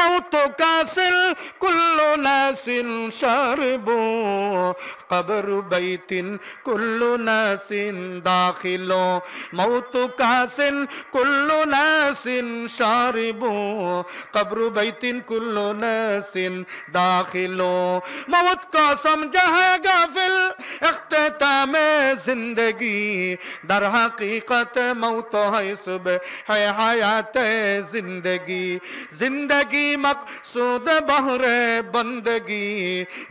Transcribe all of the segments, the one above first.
الموت كاسل كل ناس شارب قبر بيت كل ناس داخل موت كاسل كل ناس شارب قبر بيت كل ناس داخل موت قاسم جه غافل اختتام زندگی در حقیقت موت ہے صبح ہے حیات زندگی زندگی মকসুদ বহরে বন্দগি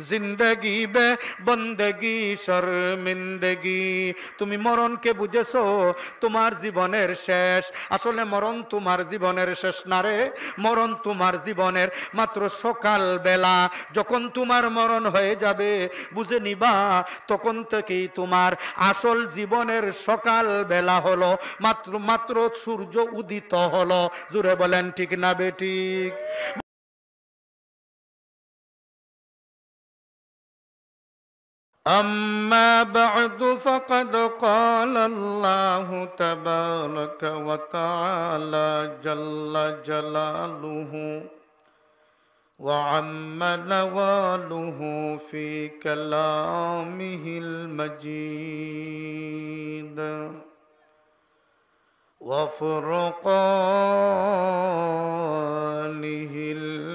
জিন্দগি বে বন্দগি শর্মিন্দেগি তুমি মরণকে বুঝেছো তোমার জীবনের শেষ আসলে মরণ তোমার জীবনের শেষ না রে মরণ তোমার জীবনের মাত্র সকাল বেলা যখন তোমার মরণ হয়ে যাবে বুঝে নিবা তখন থেকেই তোমার আসল জীবনের সকাল বেলা হলো মাত্র মাত্র সূর্য উদিত হলো জুড়ে বলেন ঠিক না বেঠিক أما بعد فقد قال الله تبارك وتعالى جل جلاله وعم نواله في كلامه المجيد وفرقانه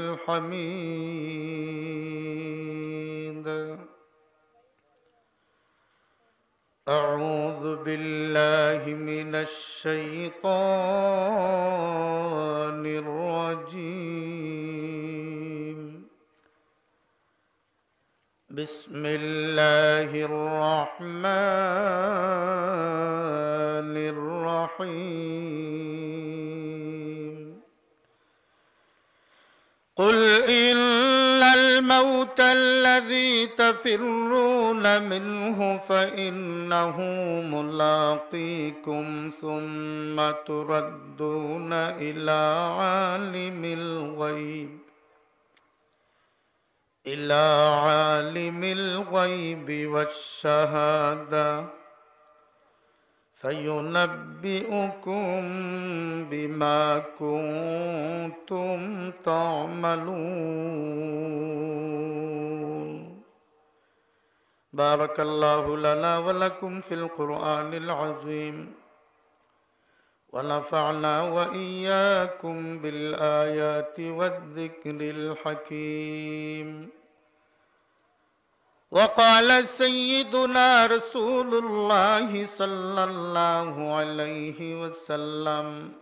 الحميد أعوذ بالله من الشيطان الرجيم بسم الله الرحمن الرحيم قل إن الموت الذي تفرون منه فإنه ملاقيكم ثم تردون إلى عالم الغيب إلى عالم الغيب والشهادة فينبئكم بما كنتم تعملون بارك الله لنا ولكم في القرآن العظيم ونفعنا وإياكم بالآيات والذكر الحكيم وقال سيدنا رسول الله صلى الله عليه وسلم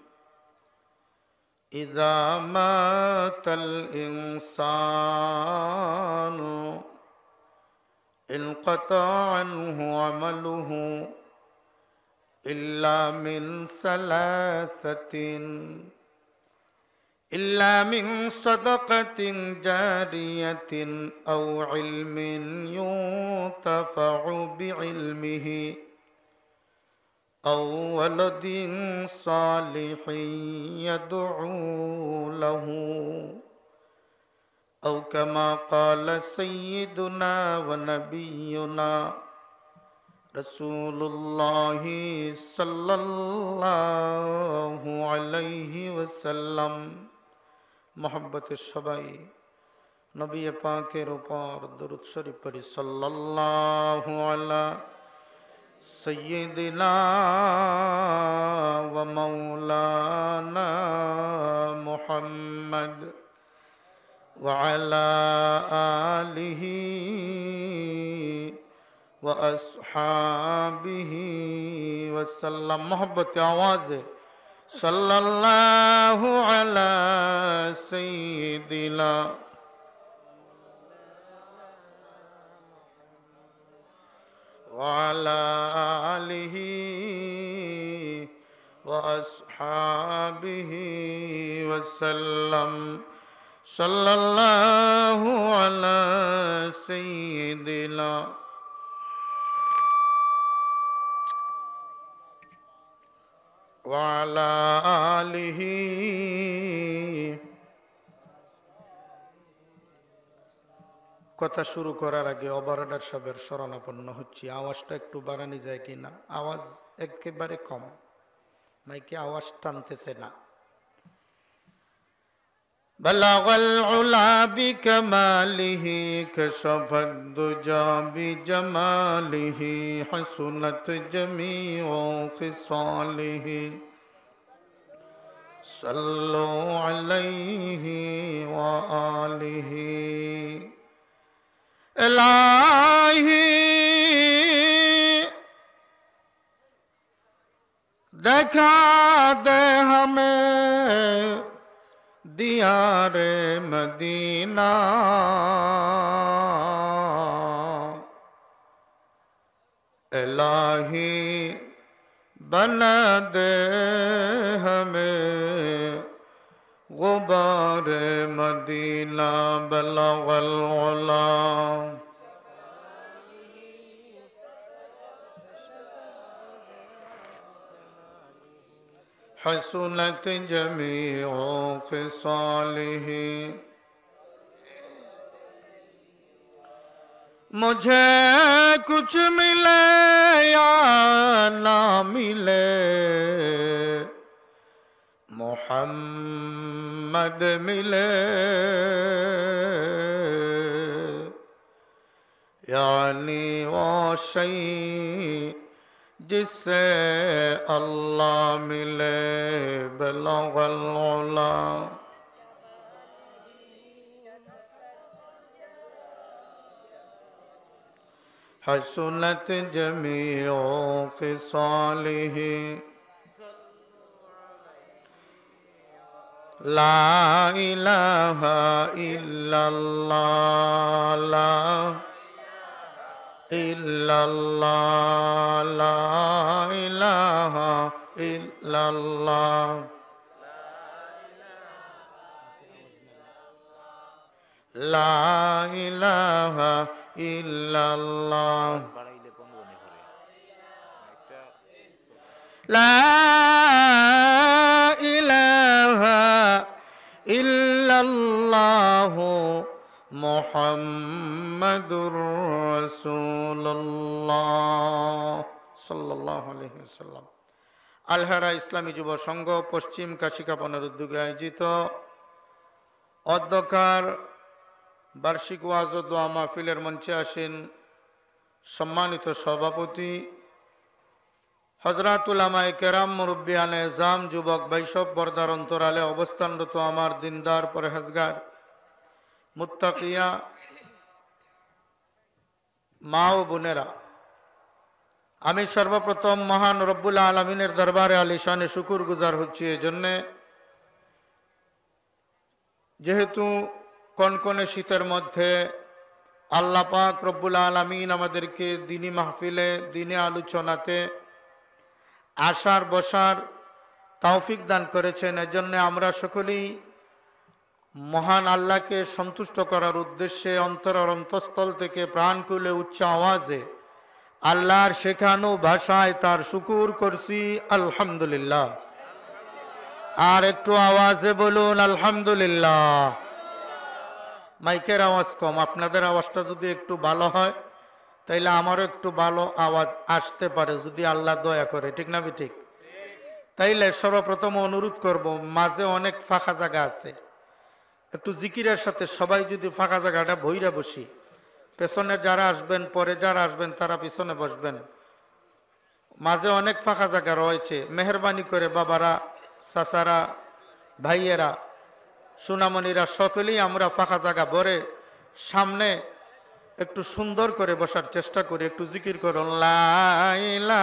إذا مات الإنسان انقطع عنه عمله إلا من ثلاثة إلا من صدقة جارية أو علم ينتفع بعلمه أو ولد صالح يدعو له أو كما قال سيدنا ونبينا رسول الله صلى الله عليه وسلم মোহব্বতের সবাই নবী পাকের উপর দরুদ শরীফ পড়ি সাল্লাল্লাহু আলা সাইয়্যিদিনা ওয়া মাওলানা মুহাম্মদ ওয়া আলা আলিহি ওয়া আসহাবিহি ওয়া সাল্লাম মোহব্বতে আওয়াজে صلى الله على سيدنا وعلى آله وأصحابه وسلم صلى الله على سيدنا وعلى آله কথা শুরু করার আগে অবরাডার সাহেবের স্মরণাপন্ন হচ্ছি আওয়াজটা একটু বাড়ানি যায় কি না আওয়াজ একেবারে কম মাইকে আওয়াজ টানতেছে না بلغ العلا بكماله كشف الدجى بجماله حسنت جميع خصاله صلوا عليه وآله الهي دكا دهمه دیار مدینہ الہی بن دے ہمیں غبار مدینہ بلغ بلا حسنت جميع خصاله مجھے کچھ ملے یا نہ ملے محمد ملے یعنی وہ شئی جسے اللہ ملے بلغ العلا حسنت جميع خصاله لا إله إلا الله illallah la ilaha illallah la ilaha illallah لا إله إلا الله মোহাম্মদুর রসুল্লাহ সাল্লাহ আলহিসাল্লাম আলহারা ইসলামী যুব সংঘ পশ্চিম কাশিকাপনের উদ্যোগে আয়োজিত অধ্যকার বার্ষিক ওয়াজ ও দোয়া মাহফিলের মঞ্চে আসেন সম্মানিত সভাপতি আমায় কেরাম মুরব্বিয়ানে জাম যুবক বৈষব বর্দার অন্তরালে অবস্থানরত আমার দিনদার পরহেজগার মুত্তাকিয়া মা ও বোনেরা আমি সর্বপ্রথম মহান রব্বুল আলমিনের দরবারে আলিশানে শুকুর গুজার হচ্ছি এই জন্যে যেহেতু কনকনে শীতের মধ্যে আল্লাহ পাক রব্বুল আলমিন আমাদেরকে দিনী মাহফিলে দিনে আলোচনাতে আসার বসার তাওফিক দান করেছেন এজন্য আমরা সকলেই মহান আল্লাহকে সন্তুষ্ট করার উদ্দেশ্যে অন্তরের অন্তঃস্থল থেকে প্রাণ খুলে উচ্চ আওয়াজে আল্লাহর শেখানো ভাষায় তার শুকুর করছি আলহামদুলিল্লাহ আর একটু আওয়াজে বলুন আলহামদুলিল্লাহ মাইকের আওয়াজ কম আপনাদের আওয়াজটা যদি একটু ভালো হয় তাইলে আমারও একটু ভালো আওয়াজ আসতে পারে যদি আল্লাহ দয়া করে ঠিক না ঠিক তাইলে সর্বপ্রথম অনুরোধ করব মাঝে অনেক ফাঁকা জায়গা আছে একটু জিকিরের সাথে সবাই যদি ফাঁকা জায়গাটা ভৈরা বসি পেছনে যারা আসবেন পরে যারা আসবেন তারা পিছনে বসবেন মাঝে অনেক ফাঁকা জায়গা রয়েছে মেহরবানি করে বাবারা চাচারা ভাইয়েরা সুনামণিরা সকলেই আমরা ফাঁকা জায়গা ভরে সামনে একটু সুন্দর করে বসার চেষ্টা করি একটু জিকির করুন লাইলা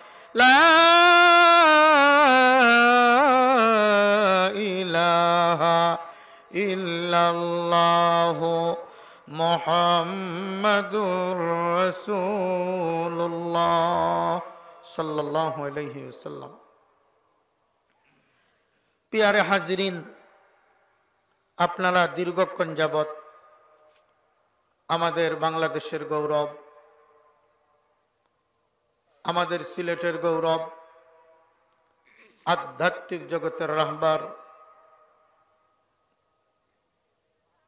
ইহ মোহাম্মদুর সাল্লাহ সাল্লাম পিয়ারে হাজরিন আপনারা দীর্ঘক্ষণ যাবত আমাদের বাংলাদেশের গৌরব আমাদের সিলেটের গৌরব আধ্যাত্মিক জগতের রাহবার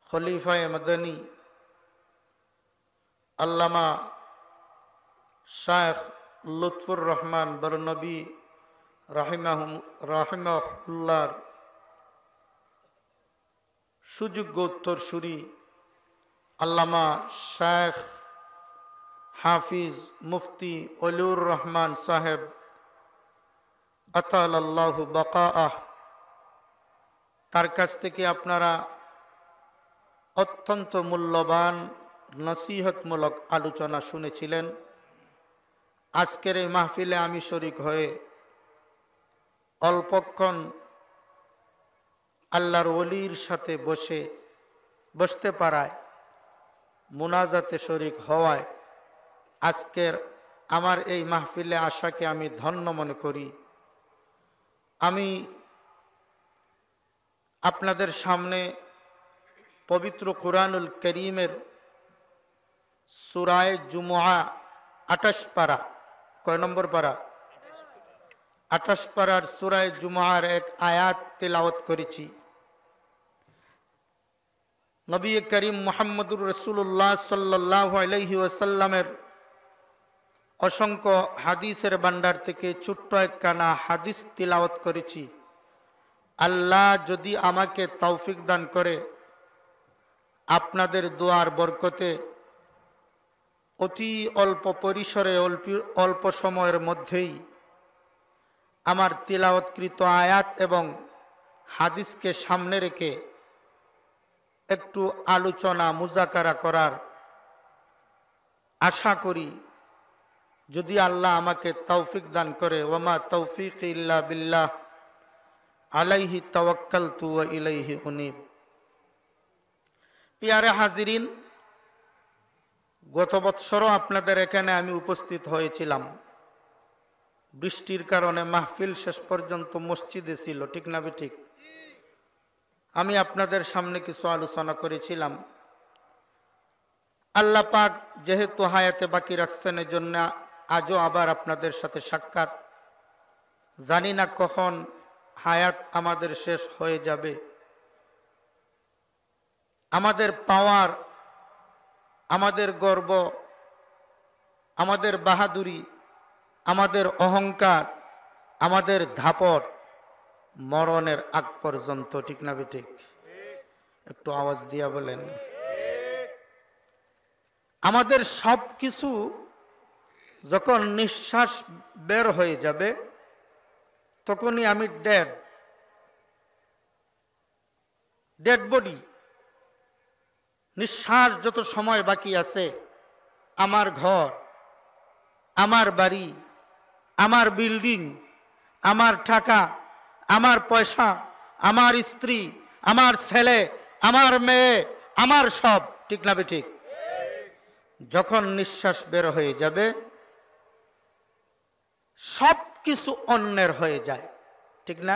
খলিফায় মদনী আল্লামা শায়েখ লুৎফুর রহমান বরনবী রাহিমাহ রাহিমাহুল্লার সুযোগ্য সুরি আল্লামা শায়েখ হাফিজ মুফতি অলিউর রহমান সাহেব আতাল্লাহ বাকা আহ তার কাছ থেকে আপনারা অত্যন্ত মূল্যবান নসিহতমূলক আলোচনা শুনেছিলেন আজকের এই মাহফিলে আমি শরিক হয়ে অল্পক্ষণ আল্লাহর অলির সাথে বসে বসতে পারায় মোনাজাতে শরিক হওয়ায় আজকের আমার এই মাহফিলে আসাকে আমি ধন্য মনে করি আমি আপনাদের সামনে পবিত্র কোরআনুল করিমের সুরায় জুমুয়া আটাশ পাড়া কয় নম্বর পাড়া আটাশ পাড়ার সুরায় জুমুয়ার এক আয়াত তেলাওয়াত করেছি নবী করিম মোহাম্মদুর রসুল্লাহ সাল্লাহ আলহি ওসাল্লামের অসংখ্য হাদিসের ভান্ডার থেকে ছোট্ট একখানা হাদিস তিলাওয়াত করেছি আল্লাহ যদি আমাকে তৌফিক দান করে আপনাদের দোয়ার বরকতে অতি অল্প পরিসরে অল্প অল্প সময়ের মধ্যেই আমার তিলাওয়াতকৃত আয়াত এবং হাদিসকে সামনে রেখে একটু আলোচনা মুজাকারা করার আশা করি যদি আল্লাহ আমাকে তৌফিক দান করে ওমা তৌফিক ইল্লা বিল্লাহ আলাইহি তওয়াক্কাল তু ইলাইহি উনিব পিয়ারে হাজিরিন গত বৎসরও আপনাদের এখানে আমি উপস্থিত হয়েছিলাম বৃষ্টির কারণে মাহফিল শেষ পর্যন্ত মসজিদে ছিল ঠিক না ঠিক আমি আপনাদের সামনে কিছু আলোচনা করেছিলাম আল্লাহ পাক যেহেতু হায়াতে বাকি রাখছেন এজন্য আজও আবার আপনাদের সাথে সাক্ষাৎ জানি না কখন হায়াত আমাদের শেষ হয়ে যাবে আমাদের পাওয়ার আমাদের গর্ব আমাদের বাহাদুরি আমাদের অহংকার আমাদের ধাপট মরণের আগ পর্যন্ত ঠিক না ঠিক একটু আওয়াজ দিয়া বলেন আমাদের সব কিছু যখন নিঃশ্বাস বের হয়ে যাবে তখনই আমি ডেড ডেড বডি নিঃশ্বাস যত সময় বাকি আছে আমার ঘর আমার বাড়ি আমার বিল্ডিং আমার টাকা আমার পয়সা আমার স্ত্রী আমার ছেলে আমার মেয়ে আমার সব ঠিক না ঠিক যখন নিঃশ্বাস বের হয়ে যাবে সব কিছু অন্যের হয়ে যায় ঠিক না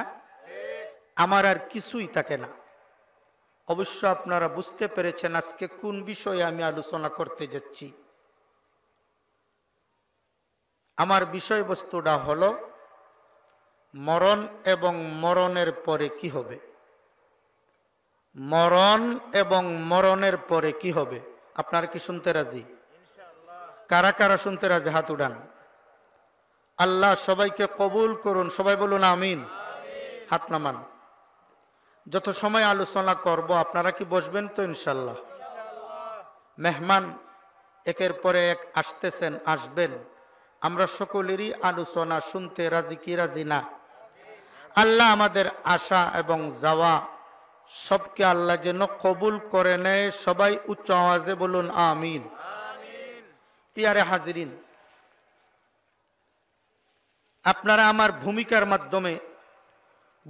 আমার আর কিছুই থাকে না অবশ্য আপনারা বুঝতে পেরেছেন আজকে কোন বিষয়ে আমি আলোচনা করতে যাচ্ছি আমার বিষয়বস্তুটা হলো মরণ এবং মরণের পরে কি হবে মরণ এবং মরণের পরে কি হবে আপনারা কি শুনতে রাজি কারা কারা শুনতে রাজি হাত উড়ান আল্লাহ সবাইকে কবুল করুন সবাই বলুন আমিন হাত নামান যত সময় আলোচনা করব আপনারা কি বসবেন তো ইনশাল্লাহ মেহমান একের পরে এক আসতেছেন আসবেন আমরা সকলেরই আলোচনা শুনতে রাজি কি রাজি না আল্লাহ আমাদের আশা এবং যাওয়া সবকে আল্লাহ যেন কবুল করে নেয় সবাই উচ্চ আওয়াজে বলুন আমিন পিয়ারে হাজিরিন আপনারা আমার ভূমিকার মাধ্যমে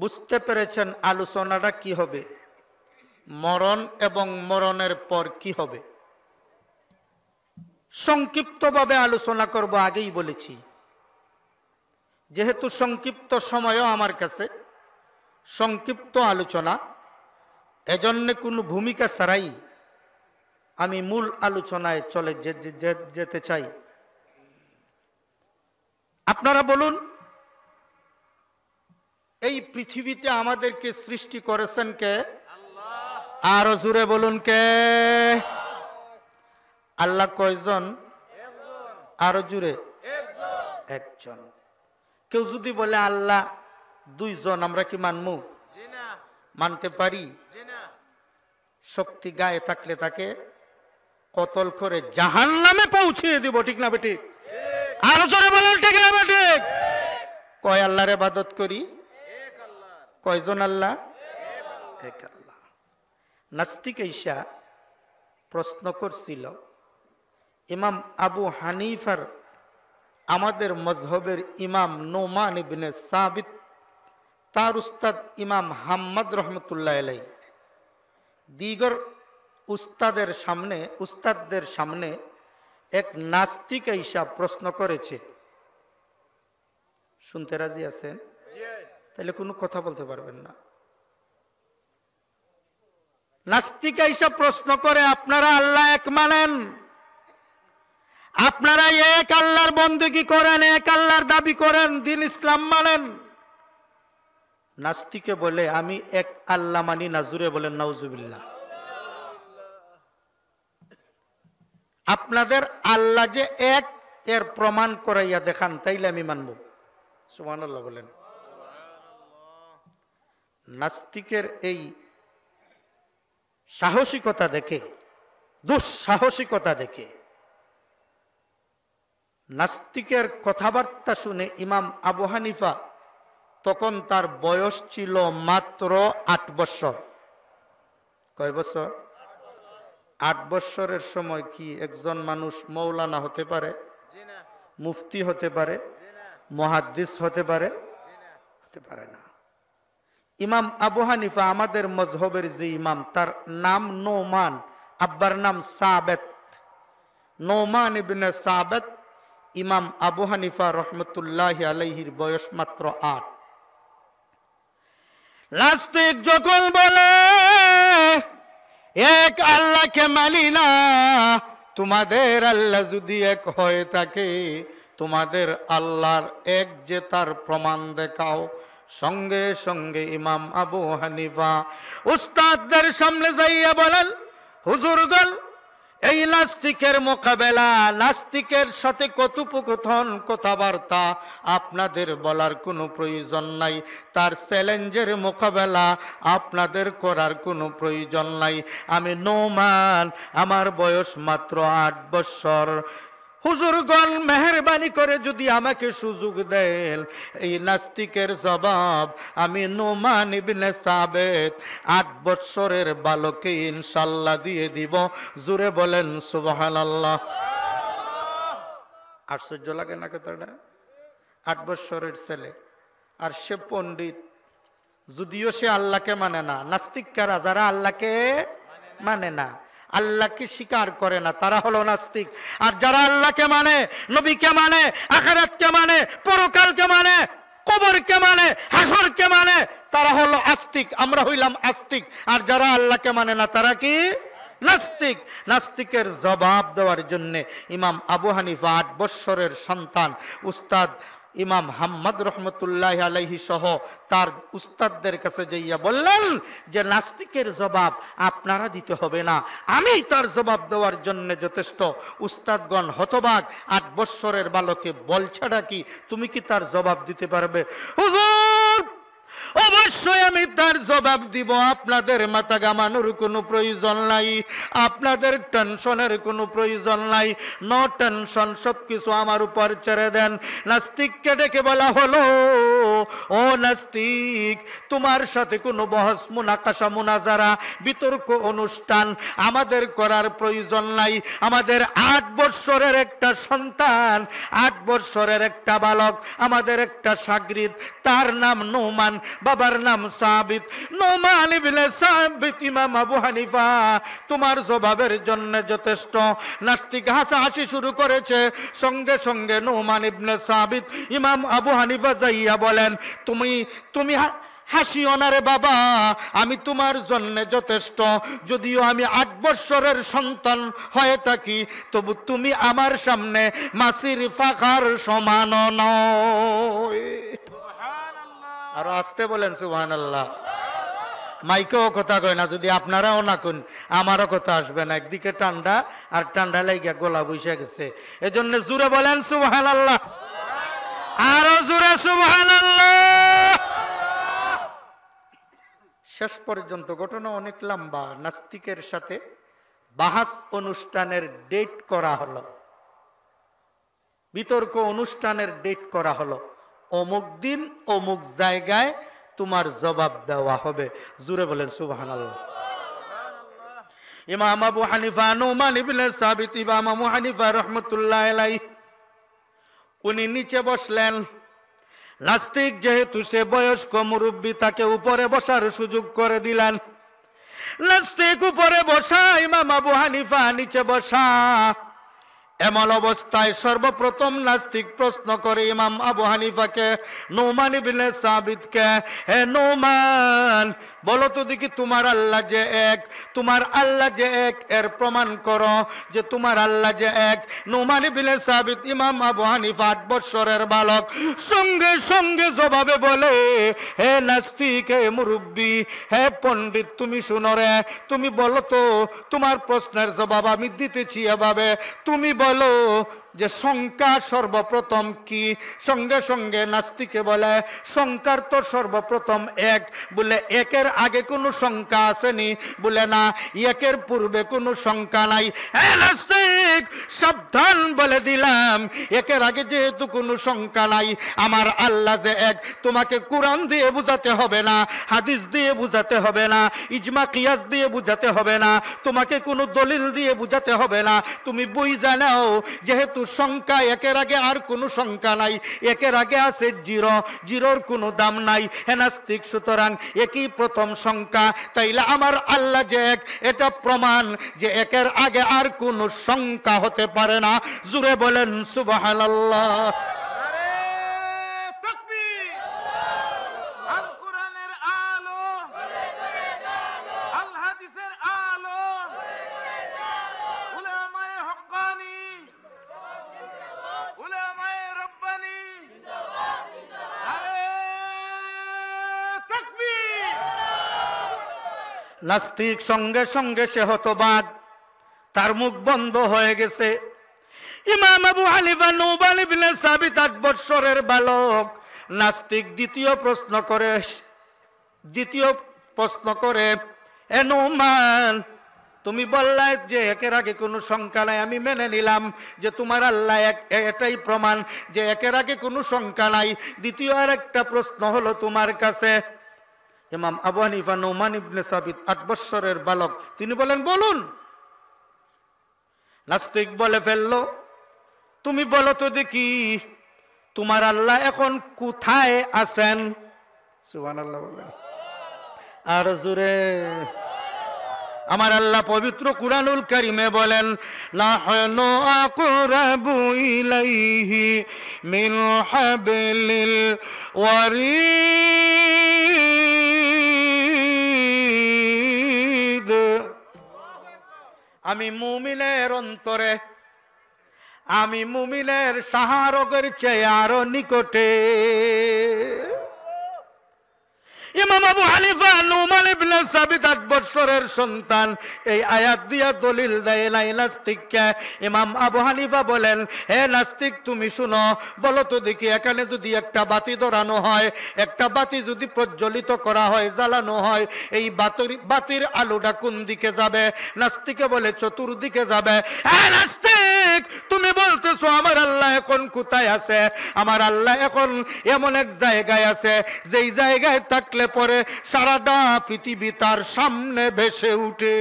বুঝতে পেরেছেন আলোচনাটা কি হবে মরণ এবং মরণের পর কি হবে সংক্ষিপ্তভাবে আলোচনা করব আগেই বলেছি যেহেতু সংক্ষিপ্ত সময়ও আমার কাছে সংক্ষিপ্ত আলোচনা এজন্যে কোনো ভূমিকা ছাড়াই আমি মূল আলোচনায় চলে যেতে চাই আপনারা বলুন এই পৃথিবীতে আমাদেরকে সৃষ্টি করেছেন কে আরো জুড়ে বলুন কে আল্লাহ কয়জন আরো জুড়ে একজন কেউ যদি বলে আল্লাহ দুইজন আমরা কি মানমু মানতে পারি শক্তি গায়ে থাকলে তাকে কতল করে জাহান নামে পৌঁছিয়ে দিব ঠিক না বেটি আর জোরে বলেন ঠিক না ঠিক কয় আল্লাহর ইবাদত করি কয়জন আল্লাহ এক আল্লাহ নাস্তিক ঈশা প্রশ্ন করছিল ইমাম আবু হানিফার আমাদের মজহবের ইমাম নোমান ইবনে সাবিত তার উস্তাদ ইমাম হাম্মদ রহমতুল্লাহ আলাই দিগর উস্তাদের সামনে উস্তাদদের সামনে এক নাস্তিক হিসাব প্রশ্ন করেছে শুনতে রাজি আছেন তাহলে কোনো কথা বলতে পারবেন না নাস্তিক হিসাব প্রশ্ন করে আপনারা আল্লাহ এক মানেন আপনারা এক আল্লাহর বন্দুকি করেন এক আল্লাহর দাবি করেন দিন ইসলাম মানেন নাস্তিকে বলে আমি এক আল্লাহ মানি নাজুরে বলেন নাউজুবিল্লাহ আপনাদের আল্লাহ যে এক এর প্রমাণ করাইয়া দেখান তাইলে আমি মানব সুমান আল্লাহ বলেন নাস্তিকের এই সাহসিকতা দেখে দুঃসাহসিকতা দেখে নাস্তিকের কথাবার্তা শুনে ইমাম আবু হানিফা তখন তার বয়স ছিল মাত্র আট বছর কয় বছর আট বৎসরের সময় কি একজন মানুষ মৌলানা হতে পারে মুফতি হতে পারে মহাদ্দিস হতে পারে হতে পারে না ইমাম আবু হানিফা আমাদের মজহবের যে ইমাম তার নাম নোমান আব্বার নাম সাবেত নোমান ইবনে সাবেত ইমাম আবু হানিফা রহমতুল্লাহ আলহির বয়স মাত্র আট লাস্তিক যখন বলে এক আল্লাহকে মানি না তোমাদের আল্লাহ যদি এক হয়ে থাকে তোমাদের আল্লাহর এক যে তার প্রমাণ দেখাও সঙ্গে সঙ্গে ইমাম আবু হানিফা উস্তাদদের সামনে যাইয়া বলেন হুজুরগল এই লাস্টিকের মোকাবেলা লাস্টিকের সাথে কথোপকথন কথাবার্তা আপনাদের বলার কোনো প্রয়োজন নাই তার চ্যালেঞ্জের মোকাবেলা আপনাদের করার কোনো প্রয়োজন নাই আমি নৌমান আমার বয়স মাত্র আট বছর হুজুরগণ মেহরবানি করে যদি আমাকে সুযোগ দেন এই নাস্তিকের জবাব আমি নোমান ইবনে সাবেক আট বৎসরের বালকে ইনশাল্লাহ দিয়ে দিব জুরে বলেন সুবাহান আল্লাহ আশ্চর্য লাগে না কথাটা আট বৎসরের ছেলে আর সে পণ্ডিত যদিও সে আল্লাহকে মানে না নাস্তিক কারা যারা আল্লাহকে মানে না আল্লাহকে স্বীকার করে না তারা হলো নাস্তিক আর যারা আল্লাহকে মানে নবীকে মানে আখারাতকে মানে পরকালকে মানে কবরকে মানে হাসরকে মানে তারা হলো আস্তিক আমরা হইলাম আস্তিক আর যারা আল্লাহকে মানে না তারা কি নাস্তিক নাস্তিকের জবাব দেওয়ার জন্যে ইমাম আবু হানিফা আট বৎসরের সন্তান উস্তাদ ইমাম হাম্মদ রহমতুল্লাহ আলহি সহ তার উস্তাদদের কাছে যাইয়া বললেন যে নাস্তিকের জবাব আপনারা দিতে হবে না আমি তার জবাব দেওয়ার জন্য যথেষ্ট উস্তাদগণ হতবাক আট বৎসরের বালকে বলছাডা কি তুমি কি তার জবাব দিতে পারবে হুজুর অবশ্যই আমি তার জবাব দিব আপনাদের মাথা গামানোর কোনো প্রয়োজন নাই আপনাদের টেনশনের কোনো প্রয়োজন নাই ন টেনশন সব কিছু আমার উপর ছেড়ে দেন নাস্তিককে ডেকে বলা হলো ও নাস্তিক তোমার সাথে কোনো বহস মুনাকাশা মুনাজারা বিতর্ক অনুষ্ঠান আমাদের করার প্রয়োজন নাই আমাদের আট বৎসরের একটা সন্তান আট বৎসরের একটা বালক আমাদের একটা সাগরিত তার নাম নোমান বাবার নাম সাবিত নোমান ইবনে সাবিত ইমাম আবু হানিফা তোমার জবাবের জন্য যথেষ্ট নাস্তিক হাসা হাসি শুরু করেছে সঙ্গে সঙ্গে নোমান ইবনে সাবিত ইমাম আবু হানিফা যাইয়া বলেন তুমি তুমি হাসি অনারে বাবা আমি তোমার জন্যে যথেষ্ট যদিও আমি আট বৎসরের সন্তান হয়ে থাকি তবু তুমি আমার সামনে মাসির ফাঁকার সমান নয় আরো আসতে বলেন সুহান আল্লাহ মাইকেও কথা কয় না যদি আপনারাও না কোন আমারও কথা আসবে না একদিকে ঠান্ডা আর ঠান্ডা লাগিয়া গোলা বইসে গেছে এজন্য জুড়ে বলেন সুহান আল্লাহ আরো জুড়ে সুহান আল্লাহ শেষ পর্যন্ত ঘটনা অনেক লম্বা নাস্তিকের সাথে বাহাস অনুষ্ঠানের ডেট করা হলো বিতর্ক অনুষ্ঠানের ডেট করা হলো অমুক দিন অমুক জায়গায় তোমার জবাব দেওয়া হবে জুড়ে বলেন সুবাহান ইমাম আবু হানিফা নোমান ইবিন সাবিত ইমাম আবু হানিফা রহমতুল্লাহ উনি নিচে বসলেন নাস্তিক যেহেতু সে বয়স্ক মুরব্বী তাকে উপরে বসার সুযোগ করে দিলেন নাস্তিক উপরে বসা ইমাম আবু হানিফা নিচে বসা এমন অবস্থায় সর্বপ্রথম নাস্তিক প্রশ্ন করে ইমাম আবু হানিফাকে নৌমান ইবিনে সাবিদকে হে নৌমান বলো তো দেখি তোমার আল্লাহ যে এক তোমার আল্লাহ যে এক এর প্রমাণ করো যে তোমার আল্লাহ যে এক নৌমান ইবিনে সাবিদ ইমাম আবু হানিফা আট বৎসরের বালক সঙ্গে সঙ্গে জবাবে বলে হে নাস্তিক হে মুরব্বী হে পণ্ডিত তুমি শুনো রে তুমি বলো তো তোমার প্রশ্নের জবাব আমি দিতেছি এভাবে তুমি বলো Hello. যে শঙ্কা সর্বপ্রথম কি সঙ্গে সঙ্গে নাস্তিকে বলে শঙ্কার তো সর্বপ্রথম এক বলে একের আগে কোনো শঙ্কা আসেনি বলে না একের পূর্বে কোনো শঙ্কা নাই নাস্তিক সাবধান বলে দিলাম একের আগে যেহেতু কোনো শঙ্কা নাই আমার আল্লাহ যে এক তোমাকে কোরআন দিয়ে বুঝাতে হবে না হাদিস দিয়ে বুঝাতে হবে না ইজমা কিয়াস দিয়ে বুঝাতে হবে না তোমাকে কোনো দলিল দিয়ে বুঝাতে হবে না তুমি বই জানাও যেহেতু সংখ্যা একের আগে আর কোনো সংখ্যা নাই একের আগে আছে জিরো জিরোর কোনো দাম নাই হেনাস্তিক সুতরাং একই প্রথম সংখ্যা তাইলে আমার আল্লাহ যে এক এটা প্রমাণ যে একের আগে আর কোনো সংখ্যা হতে পারে না জুড়ে বলেন সুবাহ নাস্তিক সঙ্গে সঙ্গে সে হতবাদ তার মুখ বন্ধ হয়ে গেছে ইমাম আবু হালিফা নৌবাল সাবিত আট বৎসরের বালক নাস্তিক দ্বিতীয় প্রশ্ন করে দ্বিতীয় প্রশ্ন করে এনুমান তুমি বললাই যে একের আগে কোনো শঙ্কা নাই আমি মেনে নিলাম যে তোমার আল্লাহ এক এটাই প্রমাণ যে একের আগে কোনো শঙ্কা নাই দ্বিতীয় আর একটা প্রশ্ন হলো তোমার কাছে ইমাম আবু হানিফা নৌমান ইবনে সাবিদ আট বৎসরের বালক তিনি বলেন বলুন নাস্তিক বলে ফেলল তুমি বলো তো দেখি তোমার আল্লাহ এখন কোথায় আছেন সুবান আল্লাহ বলেন আর জুরে আমার আল্লাহ পবিত্র কুরানুল কারিমে বলেন নাহনু আকরাবু ইলাইহি মিন হাবলিল ওয়ারিদ আমি মুমিনের অন্তরে আমি মুমিনের সাহারগের চেয়ে আরো নিকটে ইমাম আবু হানিফা নুমান ইবনে সাবিত আকবরের সন্তান এই আয়াত দিয়া দলিল দেয় নাই নাস্তিককে ইমাম আবু হানিফা বলেন হে নাস্তিক তুমি শুনো বলো তো দেখি এখানে যদি একটা বাতি ধরানো হয় একটা বাতি যদি প্রজ্বলিত করা হয় জ্বালানো হয় এই বাতির বাতির আলোটা কোন দিকে যাবে নাস্তিকে বলে চতুর্দিকে যাবে হে নাস্তিক তুমি বলতেছো আমার আল্লাহ এখন কোথায় আছে আমার আল্লাহ এখন এমন এক জায়গায় আছে যেই জায়গায় থাকলে হয়ে পড়ে সারাটা পৃথিবী তার সামনে ভেসে উঠে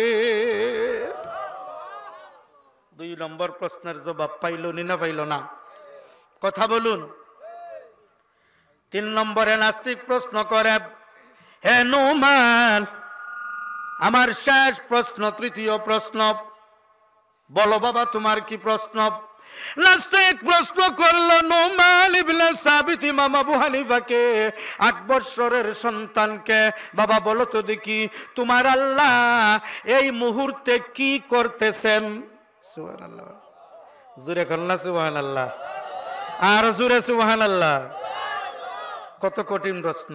দুই নম্বর প্রশ্নের জবাব পাইল নি না পাইল না কথা বলুন তিন নম্বরে নাস্তিক প্রশ্ন করে হে নোমান আমার শেষ প্রশ্ন তৃতীয় প্রশ্ন বলো বাবা তোমার কি প্রশ্ন লাস্টে এক প্রশ্ন করলো নোমাল ইবনে সাবিত ইমাম আবু আট বৎসরের সন্তানকে বাবা বলো তো দেখি তোমার আল্লাহ এই মুহূর্তে কি করতেছেন সুবহানাল্লাহ জোরে কল্লা সুবহানাল্লাহ আর জোরে সুবহানাল্লাহ কত কঠিন প্রশ্ন